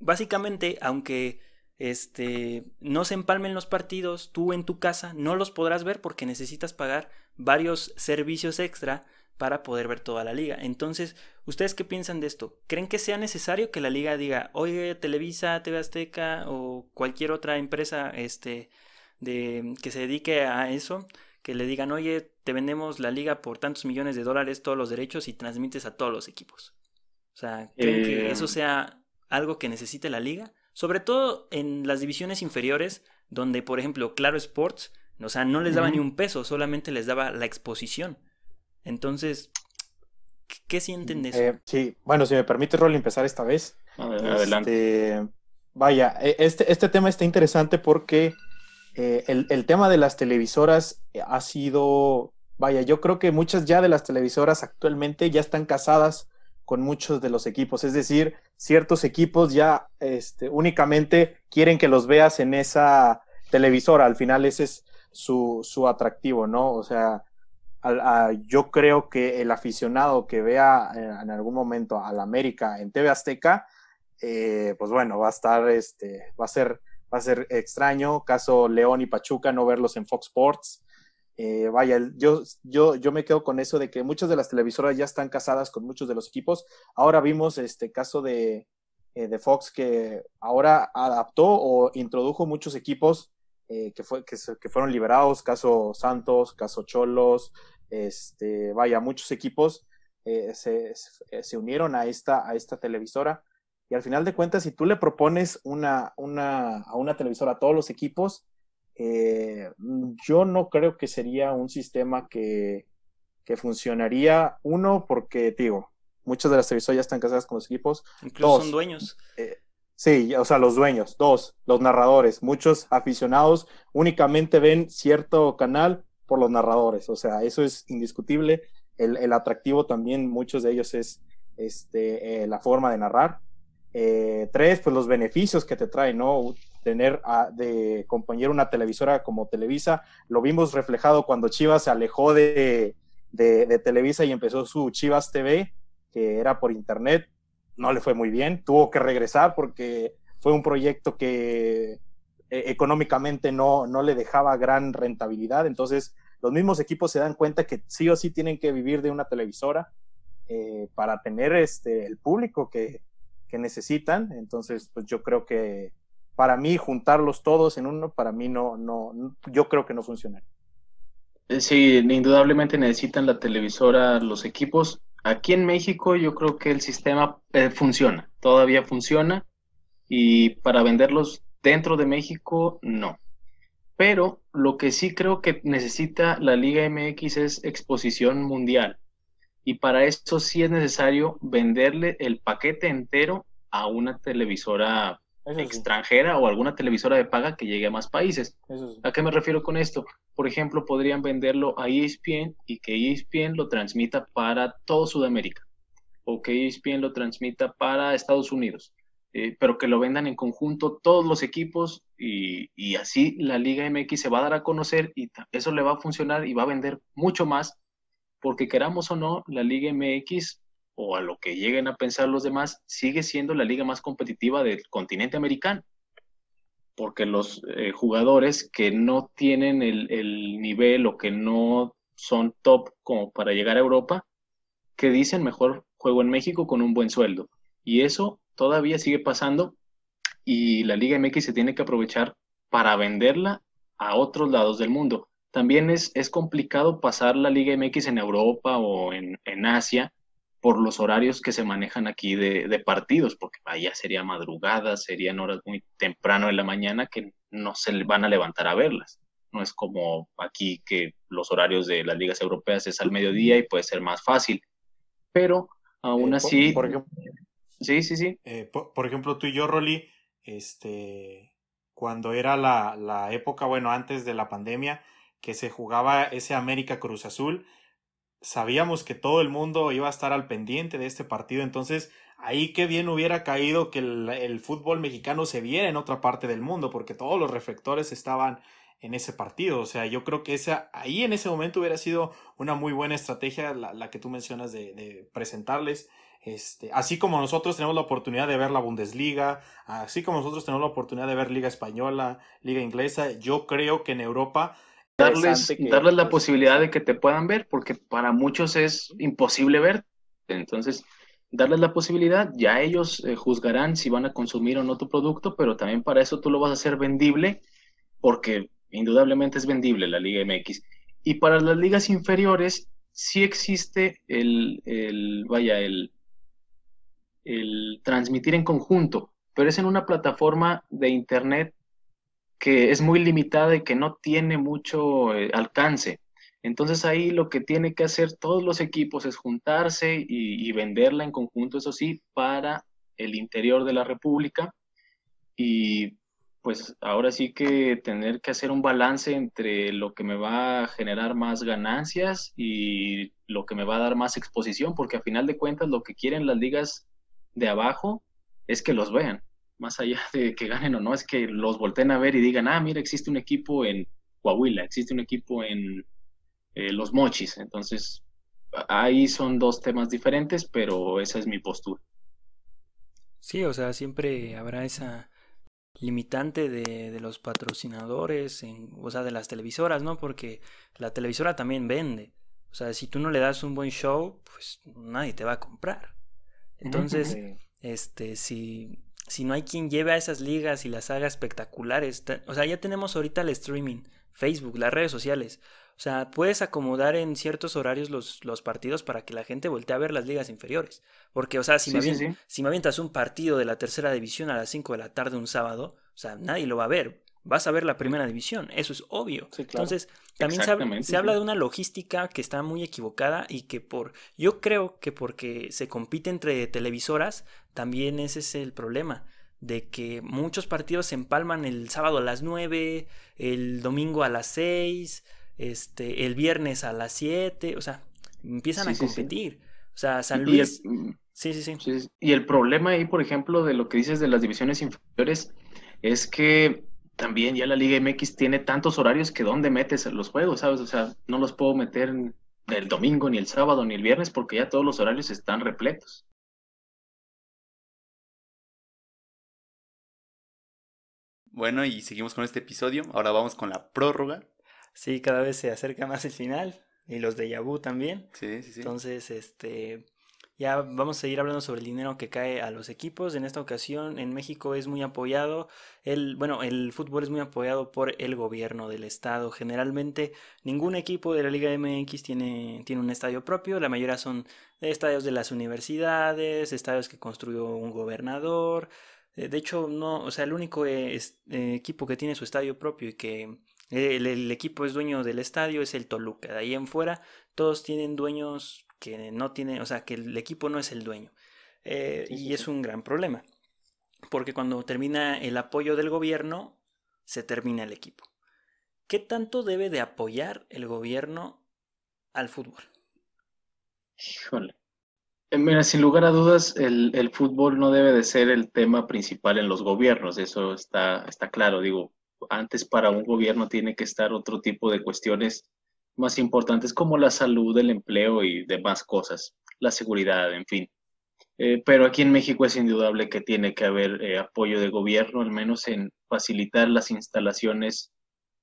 básicamente, aunque este, no se empalmen los partidos, tú en tu casa no los podrás ver porque necesitas pagar varios servicios extra para poder ver toda la liga. Entonces, ¿ustedes qué piensan de esto? ¿Creen que sea necesario que la liga diga, oye, Televisa, TV Azteca o cualquier otra empresa, este, que se dedique a eso, que le digan, oye, te vendemos la liga por tantos millones de dólares, todos los derechos y transmites a todos los equipos. O sea, ¿creen que eso eh. sea algo que necesite la liga? Sobre todo en las divisiones inferiores, donde, por ejemplo, Claro Sports, o sea, no les daba ni un peso, solamente les daba la exposición. Entonces, ¿qué, sienten de eso? Eh, sí, bueno, si me permite, Rol, empezar esta vez. Adelante. Este, vaya, e, este, este tema está interesante porque eh, el, tema de las televisoras eh, ha sido, vaya, yo creo que muchas ya de las televisoras actualmente ya están casadas con muchos de los equipos, es decir, ciertos equipos ya este, únicamente quieren que los veas en esa televisora, al final ese es su, atractivo, ¿no? O sea, yo creo que el aficionado que vea eh, en, algún momento al América en TV Azteca, pues bueno, va a estar, este, va a ser va a ser extraño. Caso León y Pachuca, no verlos en Fox Sports. Eh, vaya, yo, yo, yo me quedo con eso de que muchas de las televisoras ya están casadas con muchos de los equipos. Ahora vimos este caso de, eh, Fox que ahora adaptó o introdujo muchos equipos eh, que, fue, que, fueron liberados, caso Santos, caso Cholos, este, vaya, muchos equipos se, se, unieron a esta, a esta televisora. Y al final de cuentas, si tú le propones una, una, a una televisora a todos los equipos, eh, yo no creo que sería un sistema que, que funcionaría. Uno, porque, digo, muchas de las televisoras ya están casadas con los equipos. Incluso son dueños. Eh, sí, o sea, los dueños. Dos, los narradores. Muchos aficionados únicamente ven cierto canal por los narradores. O sea, eso es indiscutible. El, el atractivo también, muchos de ellos es este, eh, la forma de narrar. Eh, tres, pues los beneficios que te trae, ¿no? Tener de compañero una televisora como Televisa, lo vimos reflejado cuando Chivas se alejó de, de, Televisa y empezó su Chivas TV, que era por internet, no le fue muy bien, tuvo que regresar porque fue un proyecto que eh, económicamente no, no le dejaba gran rentabilidad. Entonces, los mismos equipos se dan cuenta que sí o sí tienen que vivir de una televisora eh, para tener este, el público que, que necesitan. Entonces, pues yo creo que para mí juntarlos todos en uno, para mí no, no, yo creo que no funcionaría. Eh, sí, indudablemente necesitan la televisora, los equipos. Aquí en México yo creo que el sistema eh, funciona, todavía funciona y para venderlos dentro de México no. Pero lo que sí creo que necesita la Liga MX es exposición mundial. Y para eso sí es necesario venderle el paquete entero a una televisora extranjera o alguna televisora de paga que llegue a más países. ¿A qué me refiero con esto? Por ejemplo, podrían venderlo a ESPN y que ESPN lo transmita para todo Sudamérica o que ESPN lo transmita para Estados Unidos, eh, pero que lo vendan en conjunto todos los equipos y, y así la Liga MX se va a dar a conocer y eso le va a funcionar y va a vender mucho más porque queramos o no, la Liga MX o a lo que lleguen a pensar los demás, sigue siendo la liga más competitiva del continente americano. Porque los eh, jugadores que no tienen el, el, nivel o que no son top como para llegar a Europa, que dicen mejor juego en México con un buen sueldo. Y eso todavía sigue pasando y la Liga MX se tiene que aprovechar para venderla a otros lados del mundo también es, complicado pasar la Liga MX en Europa o en, Asia por los horarios que se manejan aquí de, partidos, porque allá sería madrugada, serían horas muy temprano en la mañana que no se van a levantar a verlas. No es como aquí que los horarios de las ligas europeas es al mediodía y puede ser más fácil. Pero aún eh, así... sí, sí, sí. Eh, por, ejemplo, tú y yo, Rolly, este, cuando era la, la época, bueno, antes de la pandemia, que se jugaba ese América Cruz Azul, sabíamos que todo el mundo iba a estar al pendiente de este partido, entonces ahí qué bien hubiera caído que el, fútbol mexicano se viera en otra parte del mundo, porque todos los reflectores estaban en ese partido. O sea, yo creo que ahí en ese momento hubiera sido una muy buena estrategia la, que tú mencionas de, presentarles. Este, así como nosotros tenemos la oportunidad de ver la Bundesliga, así como nosotros tenemos la oportunidad de ver Liga Española, Liga Inglesa, yo creo que en Europa darles, darles la pues posibilidad de que te puedan ver, porque para muchos es imposible ver. Entonces, darles la posibilidad, ya ellos eh, juzgarán si van a consumir o no tu producto, pero también para eso tú lo vas a hacer vendible, porque indudablemente es vendible la Liga MX. Y para las ligas inferiores, sí existe el, el vaya, el transmitir en conjunto, pero es en una plataforma de internet que es muy limitada y que no tiene mucho eh, alcance. Entonces ahí lo que tiene que hacer todos los equipos es juntarse y, y venderla en conjunto, eso sí, para el interior de la República y pues ahora sí que tener que hacer un balance entre lo que me va a generar más ganancias y lo que me va a dar más exposición, porque a final de cuentas lo que quieren las ligas de abajo es que los vean más allá de que ganen o no, es que los volteen a ver y digan, ah, mira, existe un equipo en Coahuila, existe un equipo en eh, Los Mochis. Entonces, ahí son dos temas diferentes, pero esa es mi postura. Sí, o sea, siempre habrá esa limitante de, los patrocinadores, en, o sea, de las televisoras, ¿no? Porque la televisora también vende. O sea, si tú no le das un buen show, pues nadie te va a comprar. Entonces, este, si si no hay quien lleve a esas ligas y las haga espectaculares. O sea, ya tenemos ahorita el streaming, Facebook, las redes sociales. O sea, puedes acomodar en ciertos horarios los, partidos para que la gente voltee a ver las ligas inferiores. Porque, o sea, si, me, si me avientas un partido de la tercera división a las 5 de la tarde un sábado, o sea, nadie lo va a ver vas a ver la primera división, eso es obvio. Entonces, también se, habla de una logística que está muy equivocada y que por, yo creo que porque se compite entre televisoras, también ese es el problema, de que muchos partidos se empalman el sábado a las 9, el domingo a las 6, este, el viernes a las 7, o sea, empiezan a competir. O sea, San Luis... Mm, sí, sí, sí. Y el problema ahí, por ejemplo, de lo que dices de las divisiones inferiores, es que también ya la Liga MX tiene tantos horarios que dónde metes los juegos, ¿sabes? O sea, no los puedo meter el domingo, ni el sábado, ni el viernes, porque ya todos los horarios están repletos. Bueno, y seguimos con este episodio. Ahora vamos con la prórroga. Sí, cada vez se acerca más el final. Y los de Yabú también. Sí, sí, sí. Entonces, este, ya vamos a seguir hablando sobre el dinero que cae a los equipos. En esta ocasión en México es muy apoyado, el, bueno, el fútbol es muy apoyado por el gobierno del estado. Generalmente ningún equipo de la Liga MX tiene, tiene un estadio propio, la mayoría son estadios de las universidades, estadios que construyó un gobernador. Eh, de hecho, no, o sea, el único eh, eh, equipo que tiene su estadio propio y que el, el equipo es dueño del estadio es el Toluca. De ahí en fuera, todos tienen dueños que no tiene, o sea, que el equipo no es el dueño. Eh, y es un gran problema, porque cuando termina el apoyo del gobierno, se termina el equipo. ¿Qué tanto debe de apoyar el gobierno al fútbol? Eh, mira, sin lugar a dudas, el, fútbol no debe de ser el tema principal en los gobiernos, eso está, está claro. Digo, antes para un gobierno tiene que estar otro tipo de cuestiones más importantes como la salud, el empleo y demás cosas, la seguridad, en fin. Eh, pero aquí en México es indudable que tiene que haber eh, apoyo de gobierno, al menos en facilitar las instalaciones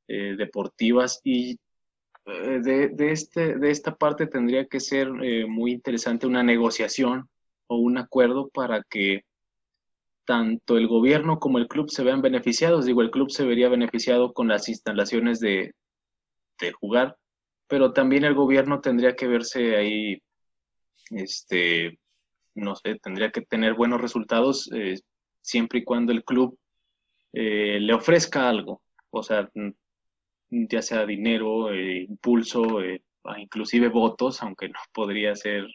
eh, deportivas y de, este, de esta parte tendría que ser muy interesante una negociación o un acuerdo para que tanto el gobierno como el club se vean beneficiados. Digo, el club se vería beneficiado con las instalaciones de, de jugar pero también el gobierno tendría que verse ahí, este, no sé, tendría que tener buenos resultados eh, siempre y cuando el club eh, le ofrezca algo, o sea, mm, ya sea dinero, eh, impulso, inclusive votos, aunque no podría ser,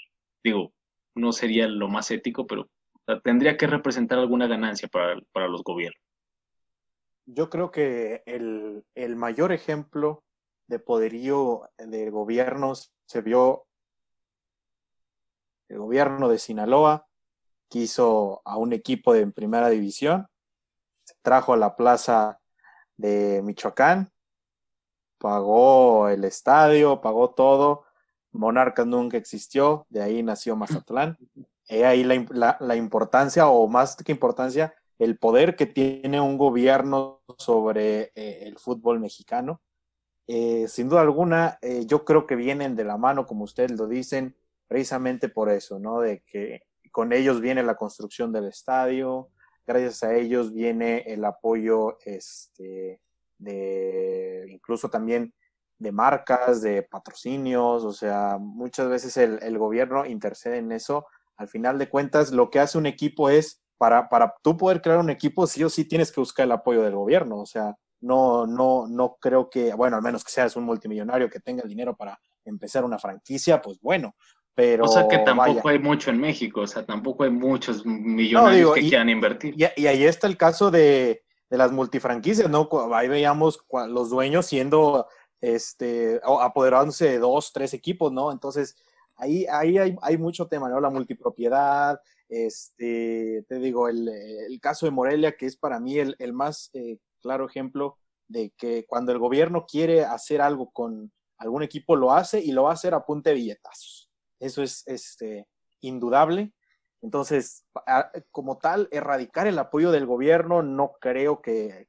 digo, no sería lo más ético, pero tendría que representar alguna ganancia para, los gobiernos. Yo creo que el, el mayor ejemplo de poderío de gobiernos se vio el gobierno de Sinaloa, quiso a un equipo de primera división, trajo a la plaza de Michoacán, pagó el estadio, pagó todo. Monarcas nunca existió, de ahí nació Mazatlán. y ahí la, la, importancia, o más que importancia, el poder que tiene un gobierno sobre eh, el fútbol mexicano. Eh, sin duda alguna, eh, yo creo que vienen de la mano, como ustedes lo dicen, precisamente por eso, ¿no? De que con ellos viene la construcción del estadio, gracias a ellos viene el apoyo, este, de incluso también de marcas, de patrocinios, o sea, muchas veces el, el, gobierno intercede en eso. Al final de cuentas, lo que hace un equipo es, para, para tú poder crear un equipo, sí o sí tienes que buscar el apoyo del gobierno, o sea, no, no, no creo que, bueno, al menos que seas un multimillonario que tenga el dinero para empezar una franquicia, pues bueno, pero... O sea que tampoco hay mucho en México, o sea, tampoco hay muchos millonarios que quieran invertir. Y, ahí está el caso de, las multifranquicias, ¿no? Ahí veíamos los dueños siendo, este, apoderándose de dos, tres equipos, ¿no? Entonces, ahí, ahí hay, mucho tema, ¿no? La multipropiedad, este, te digo, el, caso de Morelia, que es para mí el, más eh, claro ejemplo de que cuando el gobierno quiere hacer algo con algún equipo, lo hace y lo va a hacer a punta de billetazos. Eso es este, indudable. Entonces, como tal, erradicar el apoyo del gobierno no creo que,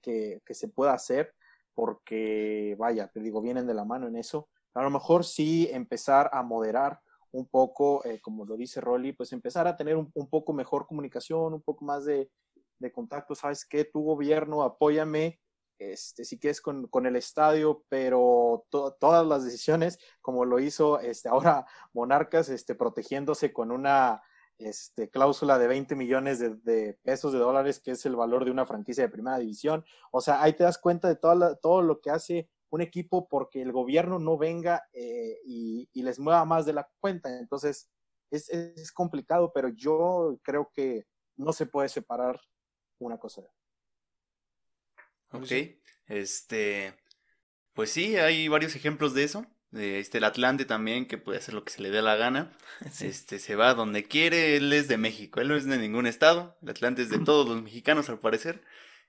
se pueda hacer porque, vaya, te digo, vienen de la mano en eso. A lo mejor sí empezar a moderar un poco, eh, como lo dice Rolly, pues empezar a tener un, poco mejor comunicación, un poco más de de contacto, ¿sabes que Tu gobierno, apóyame, este, si quieres con, con el estadio, pero todas las decisiones, como lo hizo este, ahora Monarcas, este, protegiéndose con una este, cláusula de 20 millones de, pesos de dólares, que es el valor de una franquicia de primera división. O sea, ahí te das cuenta de toda todo lo que hace un equipo porque el gobierno no venga eh, y, les mueva más de la cuenta. Entonces, es complicado, pero yo creo que no se puede separar una cosa. Ok, este, pues sí, hay varios ejemplos de eso. Este, el Atlante también, que puede hacer lo que se le dé la gana. Este, se va donde quiere, él es de México, él no es de ningún estado. El Atlante es de todos los mexicanos, al parecer.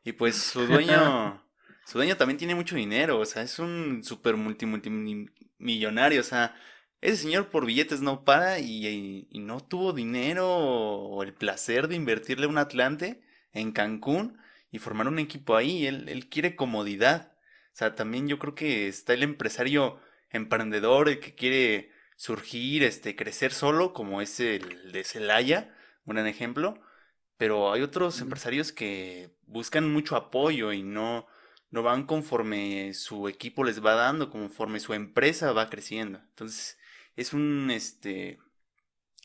Y pues su dueño, su dueño también tiene mucho dinero, o sea, es un super multimillonario, o sea, ese señor por billetes no para y no tuvo dinero o el placer de invertirle un Atlante en Cancún y formar un equipo ahí. Él, quiere comodidad. O sea, también yo creo que está el empresario emprendedor, el que quiere surgir, este, crecer solo, como es el de Celaya, un gran ejemplo. Pero hay otros empresarios que buscan mucho apoyo y no, no van conforme su equipo les va dando, conforme su empresa va creciendo. Entonces, es un este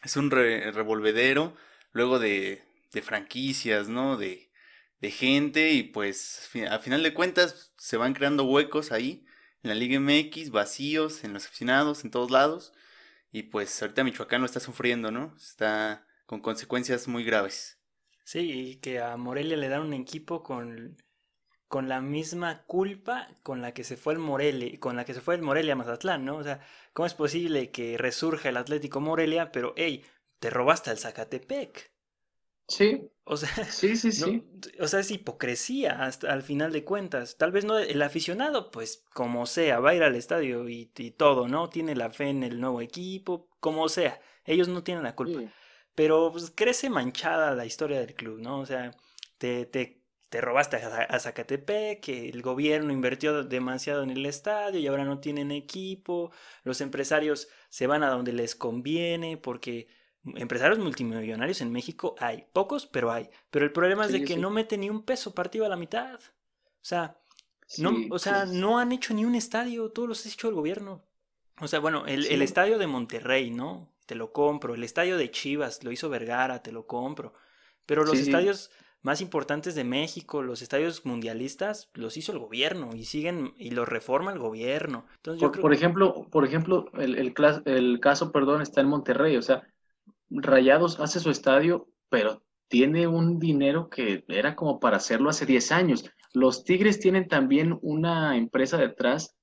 es un revolvedero luego de, de franquicias, ¿no? De, de gente y pues a final de cuentas se van creando huecos ahí en la Liga MX, vacíos, en los aficionados, en todos lados. Y pues ahorita Michoacán lo está sufriendo, ¿no? Está con consecuencias muy graves. Sí, y que a Morelia le dan un equipo con, con la misma culpa con la que se fue el Morelia, con la que se fue el Morelia Mazatlán, ¿no? O sea, ¿cómo es posible que resurja el Atlético Morelia, pero hey, te robaste al Zacatepec? Sí. O sea, sí, sí, O sea, es hipocresía hasta al final de cuentas. Tal vez no el aficionado, pues como sea, va a ir al estadio y, todo, ¿no? Tiene la fe en el nuevo equipo, como sea. Ellos no tienen la culpa. Pero pues, crece manchada la historia del club, ¿no? O sea, te, te, te robaste a, a, Zacatepec, que el gobierno invirtió demasiado en el estadio y ahora no tienen equipo. Los empresarios se van a donde les conviene porque Empresarios multimillonarios en México hay, pocos, pero hay. Pero el problema es de que no mete ni un peso partido a la mitad. O sea, no, o sea, no han hecho ni un estadio, todos los ha hecho el gobierno. O sea, bueno, el, estadio de Monterrey, ¿no? Te lo compro. El estadio de Chivas, lo hizo Vergara, te lo compro. Pero los estadios más importantes de México, los estadios mundialistas, los hizo el gobierno y siguen y los reforma el gobierno. por, ejemplo, por ejemplo, el, el, el, caso, perdón, está en Monterrey, o sea, Rayados hace su estadio, pero tiene un dinero que era como para hacerlo hace 10 años. Los Tigres tienen también una empresa detrás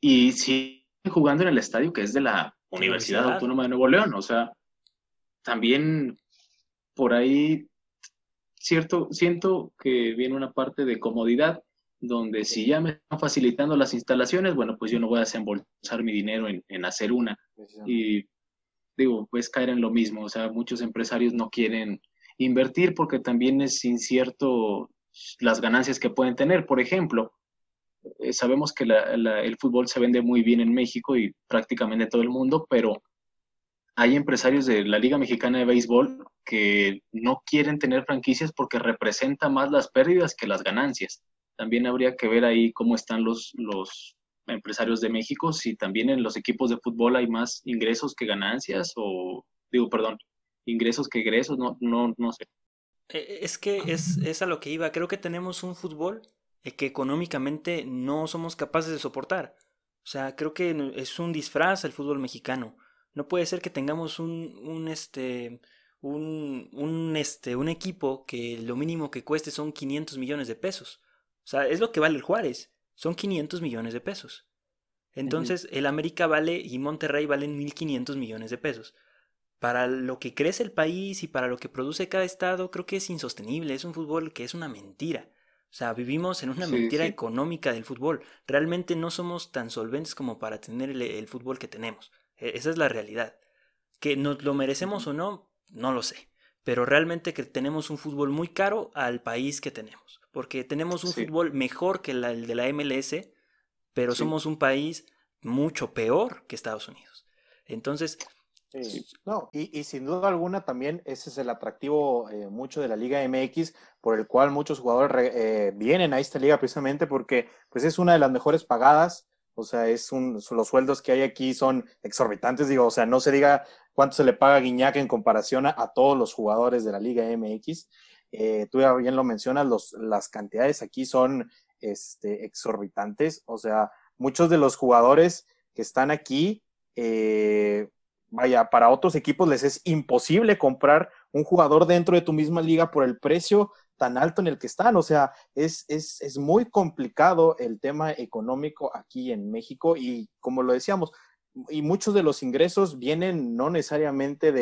y siguen jugando en el estadio que es de la Universidad, Autónoma de Nuevo León. O sea, también por ahí cierto, siento que viene una parte de comodidad donde si ya me están facilitando las instalaciones, bueno, pues yo no voy a desembolsar mi dinero en, hacer una. Y digo, pues caer en lo mismo. O sea, muchos empresarios no quieren invertir porque también es incierto las ganancias que pueden tener. Por ejemplo, eh, sabemos que el fútbol se vende muy bien en México y prácticamente todo el mundo, pero hay empresarios de la Liga Mexicana de Béisbol que no quieren tener franquicias porque representa más las pérdidas que las ganancias. También habría que ver ahí cómo están los, los empresarios de México, si también en los equipos de fútbol hay más ingresos que ganancias, o digo, perdón, ingresos que egresos, no, no, no sé. Eh, eh, es que es, a lo que iba, creo que tenemos un fútbol eh, que económicamente no somos capaces de soportar. O sea, creo que es un disfraz el fútbol mexicano. No puede ser que tengamos un, este, un, este, un equipo que lo mínimo que cueste son 500 millones de pesos. O sea, es lo que vale el Juárez son 500 millones de pesos. Entonces, el América vale y Monterrey valen 1.500 millones de pesos. Para lo que crece el país y para lo que produce cada estado, creo que es insostenible. Es un fútbol que es una mentira. O sea, vivimos en una mentira económica del fútbol. Realmente no somos tan solventes como para tener el, fútbol que tenemos. E, esa es la realidad. Que nos lo merecemos o no, no lo sé pero realmente que tenemos un fútbol muy caro al país que tenemos, porque tenemos un fútbol mejor que el de la MLS, pero somos un país mucho peor que Estados Unidos. Entonces... No, y, sin duda alguna también ese es el atractivo eh, mucho de la Liga MX, por el cual muchos jugadores eh, vienen a esta liga precisamente porque pues es una de las mejores pagadas, o sea, es un, los sueldos que hay aquí son exorbitantes, digo, o sea, no se diga cuánto se le paga a Guiñac en comparación a, todos los jugadores de la Liga MX. Eh, tú ya bien lo mencionas, las cantidades aquí son este, exorbitantes, o sea, muchos de los jugadores que están aquí, eh, vaya, para otros equipos les es imposible comprar un jugador dentro de tu misma liga por el precio tan alto en el que están. O sea, es, muy complicado el tema económico aquí en México y como lo decíamos, y muchos de los ingresos vienen no necesariamente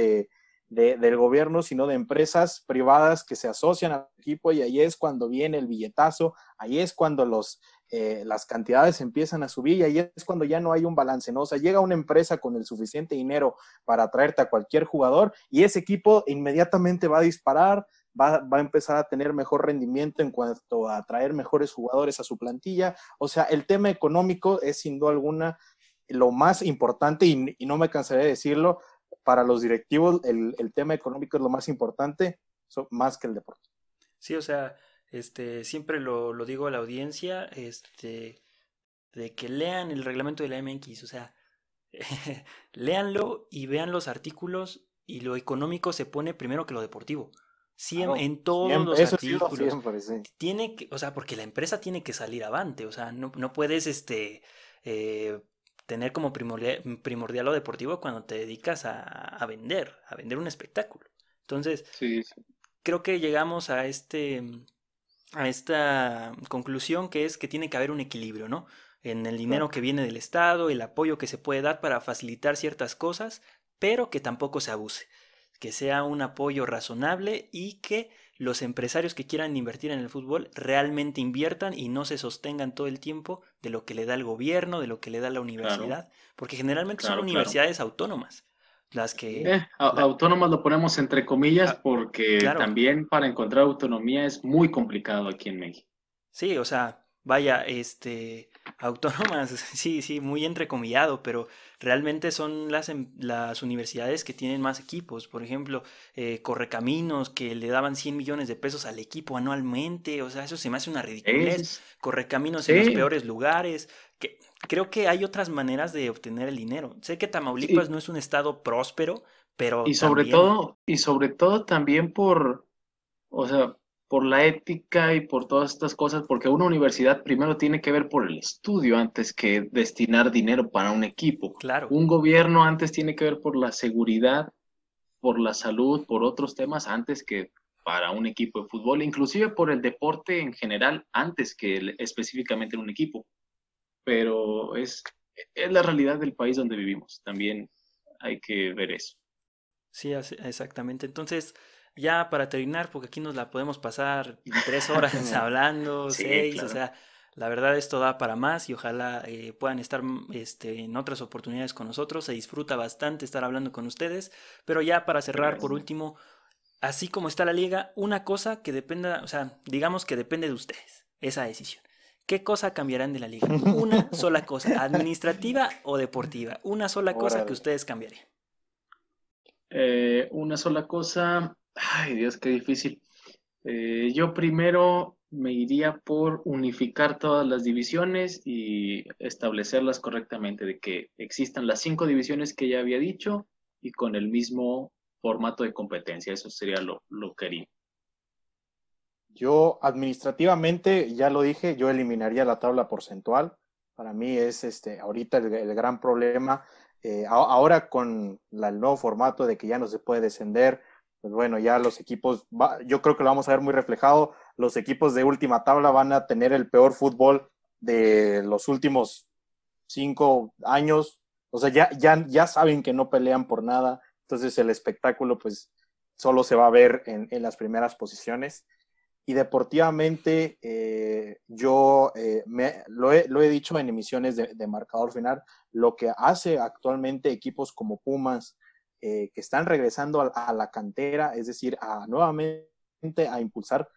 del gobierno, sino de empresas privadas que se asocian al equipo y ahí es cuando viene el billetazo, ahí es cuando los, eh, las cantidades empiezan a subir y ahí es cuando ya no hay un balance, ¿no? O sea, llega una empresa con el suficiente dinero para atraerte a cualquier jugador y ese equipo inmediatamente va a disparar, va, a empezar a tener mejor rendimiento en cuanto a atraer mejores jugadores a su plantilla. O sea, el tema económico es sin duda alguna lo más importante y, no me cansaré de decirlo, para los directivos el, tema económico es lo más importante, más que el deporte. Sí, o sea, este, siempre lo, digo a la audiencia, este, de que lean el reglamento de la MX, o sea, léanlo y vean los artículos y lo económico se pone primero que lo deportivo. Siempre, en todos los artículos. Tiene que, o sea, porque la empresa tiene que salir avante, o sea, no, puedes este eh, tener como primordial, lo deportivo cuando te dedicas a, vender, a vender un espectáculo. Entonces, creo que llegamos a este a esta conclusión que es que tiene que haber un equilibrio, ¿no? En el dinero que viene del Estado, el apoyo que se puede dar para facilitar ciertas cosas, pero que tampoco se abuse que sea un apoyo razonable y que los empresarios que quieran invertir en el fútbol realmente inviertan y no se sostengan todo el tiempo de lo que le da el gobierno, de lo que le da la universidad, porque generalmente son universidades autónomas. Las que... Eh, autónomas lo ponemos entre comillas ah, porque también para encontrar autonomía es muy complicado aquí en México. Sí, o sea, vaya, este, autónomas, sí, sí, muy entrecomillado, pero realmente son las, em, las universidades que tienen más equipos. Por ejemplo, eh, Correcaminos, que le daban 100 millones de pesos al equipo anualmente, o sea, eso se me hace una ridiculez. Correcaminos en los peores lugares. Que, creo que hay otras maneras de obtener el dinero. Sé que Tamaulipas no es un estado próspero, pero. Y sobre todo, y sobre todo también por. O sea, por la ética y por todas estas cosas, porque una universidad primero tiene que ver por el estudio antes que destinar dinero para un equipo. Un gobierno antes tiene que ver por la seguridad, por la salud, por otros temas antes que para un equipo de fútbol, inclusive por el deporte en general antes que específicamente en un equipo. Pero es, es la realidad del país donde vivimos. También hay que ver eso. Sí, exactamente. Entonces, ya para terminar, porque aquí nos la podemos pasar tres horas hablando, seis, o sea, la verdad esto da para más y ojalá eh, puedan estar mm, este, en otras oportunidades con nosotros. Se disfruta bastante estar hablando con ustedes, pero ya para cerrar, por último, así como está la liga, una cosa que dependa, o sea, digamos que depende de ustedes, esa decisión. ¿Qué cosa cambiarán de la liga? Una sola cosa, administrativa o deportiva. Una sola cosa que ustedes cambiarían. Eh, una sola cosa, Ay, Dios, qué difícil. Eh, yo primero me iría por unificar todas las divisiones y establecerlas correctamente, de que existan las cinco divisiones que ya había dicho y con el mismo formato de competencia. Eso sería lo, que haría. Yo administrativamente, ya lo dije, yo eliminaría la tabla porcentual. Para mí es este ahorita el, gran problema. Eh, ahora con el nuevo formato de que ya no se puede descender, pues bueno, ya los equipos, yo creo que lo vamos a ver muy reflejado, los equipos de última tabla van a tener el peor fútbol de los últimos cinco años, o sea, ya, ya, ya saben que no pelean por nada, entonces el espectáculo pues solo se va a ver en, las primeras posiciones. Y deportivamente, eh, yo eh, me, lo, he, dicho en emisiones de, de marcador final, lo que hace actualmente equipos como Pumas, eh, que están regresando a, la cantera, es decir, a nuevamente a impulsar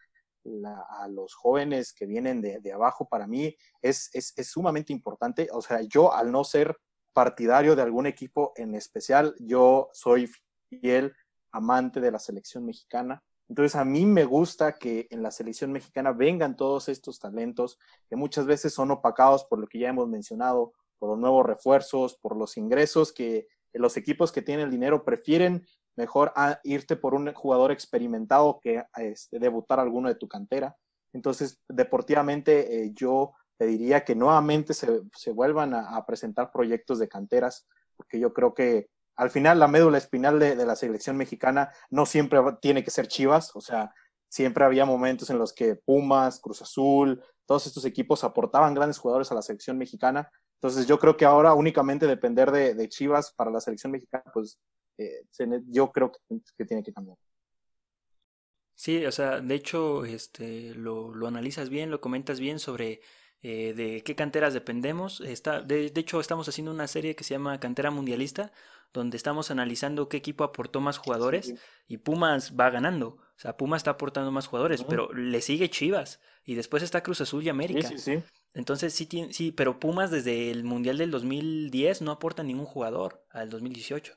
a los jóvenes que vienen de, abajo, para mí es, es, sumamente importante. O sea, yo al no ser partidario de algún equipo en especial, yo soy fiel amante de la selección mexicana. Entonces a mí me gusta que en la selección mexicana vengan todos estos talentos que muchas veces son opacados por lo que ya hemos mencionado, por los nuevos refuerzos, por los ingresos que, los equipos que tienen el dinero prefieren mejor irte por un jugador experimentado que este, debutar alguno de tu cantera. Entonces, deportivamente, eh, yo pediría que nuevamente se, vuelvan a, presentar proyectos de canteras, porque yo creo que al final la médula espinal de, de la selección mexicana no siempre tiene que ser Chivas, o sea, siempre había momentos en los que Pumas, Cruz Azul, todos estos equipos aportaban grandes jugadores a la selección mexicana, entonces yo creo que ahora únicamente depender de, Chivas para la selección mexicana, pues eh, yo creo que, tiene que cambiar. Sí, o sea, de hecho, este, lo, analizas bien, lo comentas bien sobre eh, de qué canteras dependemos. Está, de, hecho, estamos haciendo una serie que se llama Cantera Mundialista, donde estamos analizando qué equipo aportó más jugadores y Pumas va ganando. O sea, Pumas está aportando más jugadores, pero le sigue Chivas y después está Cruz Azul y América. Sí, sí, entonces sí, sí, pero Pumas desde el Mundial del 2010 no aporta ningún jugador al 2018.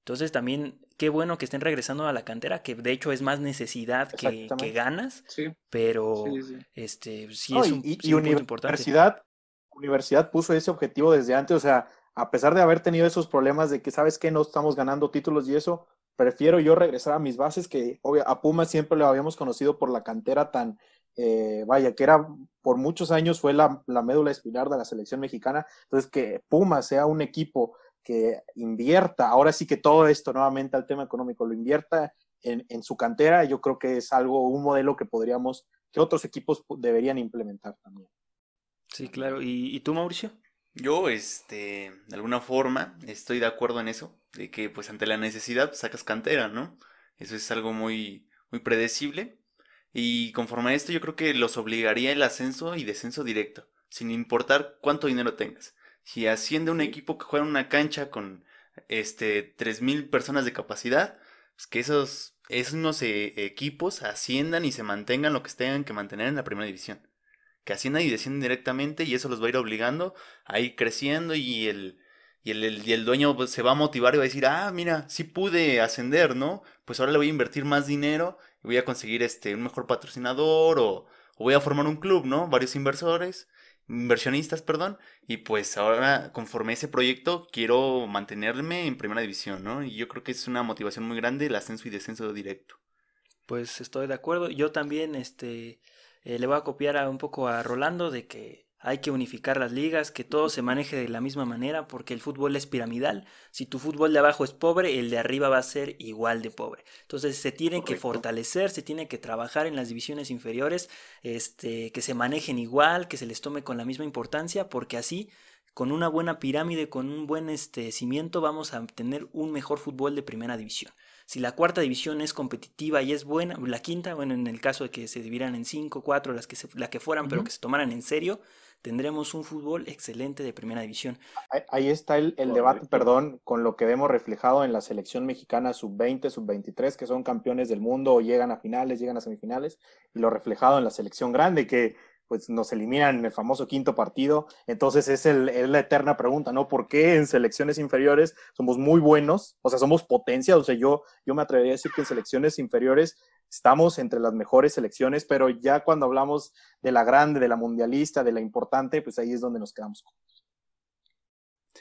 Entonces también qué bueno que estén regresando a la cantera, que de hecho es más necesidad que, ganas, pero sí, este pues, sí es un, y, universidad, Universidad puso ese objetivo desde antes, o sea, a pesar de haber tenido esos problemas de que sabes que no estamos ganando títulos y eso, prefiero yo regresar a mis bases que obvio, a Pumas siempre lo habíamos conocido por la cantera tan eh, vaya, que era por muchos años fue la, médula espinar de la selección mexicana. Entonces, que Puma sea un equipo que invierta, ahora sí que todo esto nuevamente al tema económico, lo invierta en, su cantera, yo creo que es algo, un modelo que podríamos, que otros equipos deberían implementar también. Sí, claro. ¿Y, tú, Mauricio? Yo, este, de alguna forma, estoy de acuerdo en eso, de que pues ante la necesidad sacas cantera, ¿no? Eso es algo muy, muy predecible. Y conforme a esto, yo creo que los obligaría el ascenso y descenso directo, sin importar cuánto dinero tengas. Si asciende un equipo que juega en una cancha con este 3.000 personas de capacidad, pues que esos, esos equipos asciendan y se mantengan lo que tengan que mantener en la primera división. Que asciendan y desciendan directamente y eso los va a ir obligando a ir creciendo y el, y el, dueño pues, se va a motivar y va a decir, ah, mira, sí pude ascender, ¿no? Pues ahora le voy a invertir más dinero voy a conseguir este, un mejor patrocinador o, voy a formar un club, ¿no? Varios inversores, inversionistas, perdón, y pues ahora conforme ese proyecto quiero mantenerme en primera división, ¿no? Y yo creo que es una motivación muy grande el ascenso y descenso directo. Pues estoy de acuerdo, yo también este, eh, le voy a copiar un poco a Rolando de que hay que unificar las ligas, que todo se maneje de la misma manera, porque el fútbol es piramidal. Si tu fútbol de abajo es pobre, el de arriba va a ser igual de pobre. Entonces se tiene que fortalecer, se tiene que trabajar en las divisiones inferiores, este, que se manejen igual, que se les tome con la misma importancia, porque así, con una buena pirámide, con un buen este, cimiento, vamos a tener un mejor fútbol de primera división. Si la cuarta división es competitiva y es buena, la quinta, bueno, en el caso de que se dividieran en cinco, cuatro, las que la que fueran, pero que se tomaran en serio, tendremos un fútbol excelente de primera división. Ahí está el, debate, perdón, con lo que vemos reflejado en la selección mexicana sub-20, sub-23, que son campeones del mundo, o llegan a finales, llegan a semifinales, y lo reflejado en la selección grande, que pues nos eliminan en el famoso quinto partido. Entonces es, el, la eterna pregunta, ¿no? ¿Por qué en selecciones inferiores somos muy buenos? O sea, somos potencia. O sea, yo, yo me atrevería a decir que en selecciones inferiores estamos entre las mejores selecciones, pero ya cuando hablamos de la grande, de la mundialista, de la importante, pues ahí es donde nos quedamos.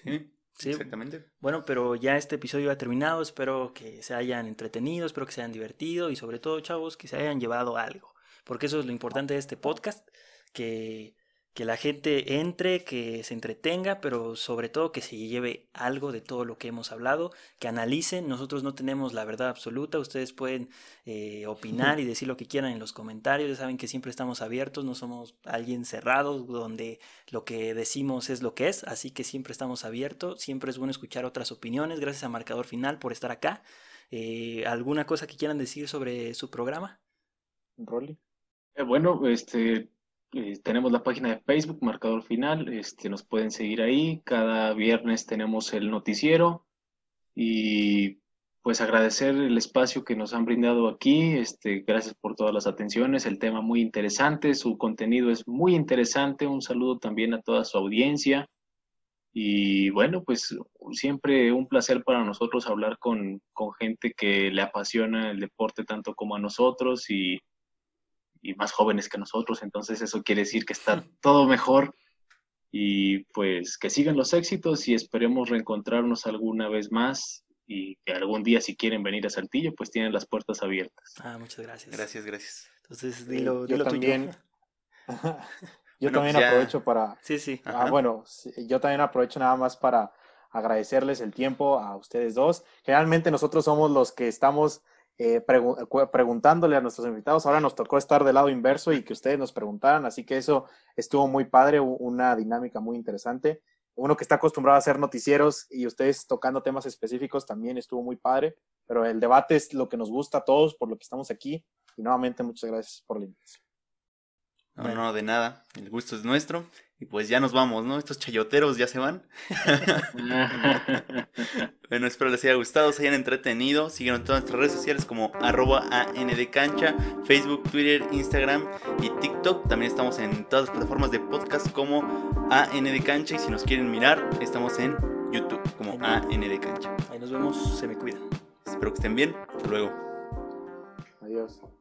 Sí, Sí, exactamente. Bueno, pero ya este episodio ha terminado. Espero que se hayan entretenido, espero que se hayan divertido y sobre todo, chavos, que se hayan llevado algo. Porque eso es lo importante de este podcast que, la gente entre, que se entretenga, pero sobre todo que se lleve algo de todo lo que hemos hablado, que analicen. Nosotros no tenemos la verdad absoluta, ustedes pueden eh, opinar y decir lo que quieran en los comentarios, ya saben que siempre estamos abiertos, no somos alguien cerrado donde lo que decimos es lo que es, así que siempre estamos abiertos, siempre es bueno escuchar otras opiniones. Gracias a Marcador Final por estar acá. Eh, ¿Alguna cosa que quieran decir sobre su programa? Rolly. Eh, bueno, este, eh, tenemos la página de Facebook, Marcador Final, este, nos pueden seguir ahí. Cada viernes tenemos el noticiero y pues agradecer el espacio que nos han brindado aquí. Este, gracias por todas las atenciones, el tema muy interesante, su contenido es muy interesante. Un saludo también a toda su audiencia. Y bueno, pues siempre un placer para nosotros hablar con, con gente que le apasiona el deporte tanto como a nosotros y y más jóvenes que nosotros, entonces eso quiere decir que está todo mejor y pues que sigan los éxitos y esperemos reencontrarnos alguna vez más y que algún día si quieren venir a Saltillo, pues tienen las puertas abiertas. Ah, muchas gracias. Gracias, gracias. Entonces, dilo, yo también. yo también pues aprovecho para... Sí, sí. Ah, bueno, yo también aprovecho nada más para agradecerles el tiempo a ustedes dos. Generalmente nosotros somos los que estamos eh, preguntándole a nuestros invitados. Ahora nos tocó estar del lado inverso y que ustedes nos preguntaran, así que eso estuvo muy padre, una dinámica muy interesante. Uno que está acostumbrado a hacer noticieros y ustedes tocando temas específicos también estuvo muy padre, pero el debate es lo que nos gusta a todos, por lo que estamos aquí. Y nuevamente muchas gracias por la invitación. No, no, de nada. El gusto es nuestro. Y pues ya nos vamos, ¿no? Estos chayoteros ya se van. bueno, espero les haya gustado, se hayan entretenido. Síguenos en todas nuestras redes sociales como arroba Cancha. Facebook, Twitter, Instagram y TikTok. También estamos en todas las plataformas de podcast como Cancha. Y si nos quieren mirar, estamos en YouTube como ANDCancha. Ahí nos vemos, se me cuidan. Espero que estén bien. Hasta luego. Adiós.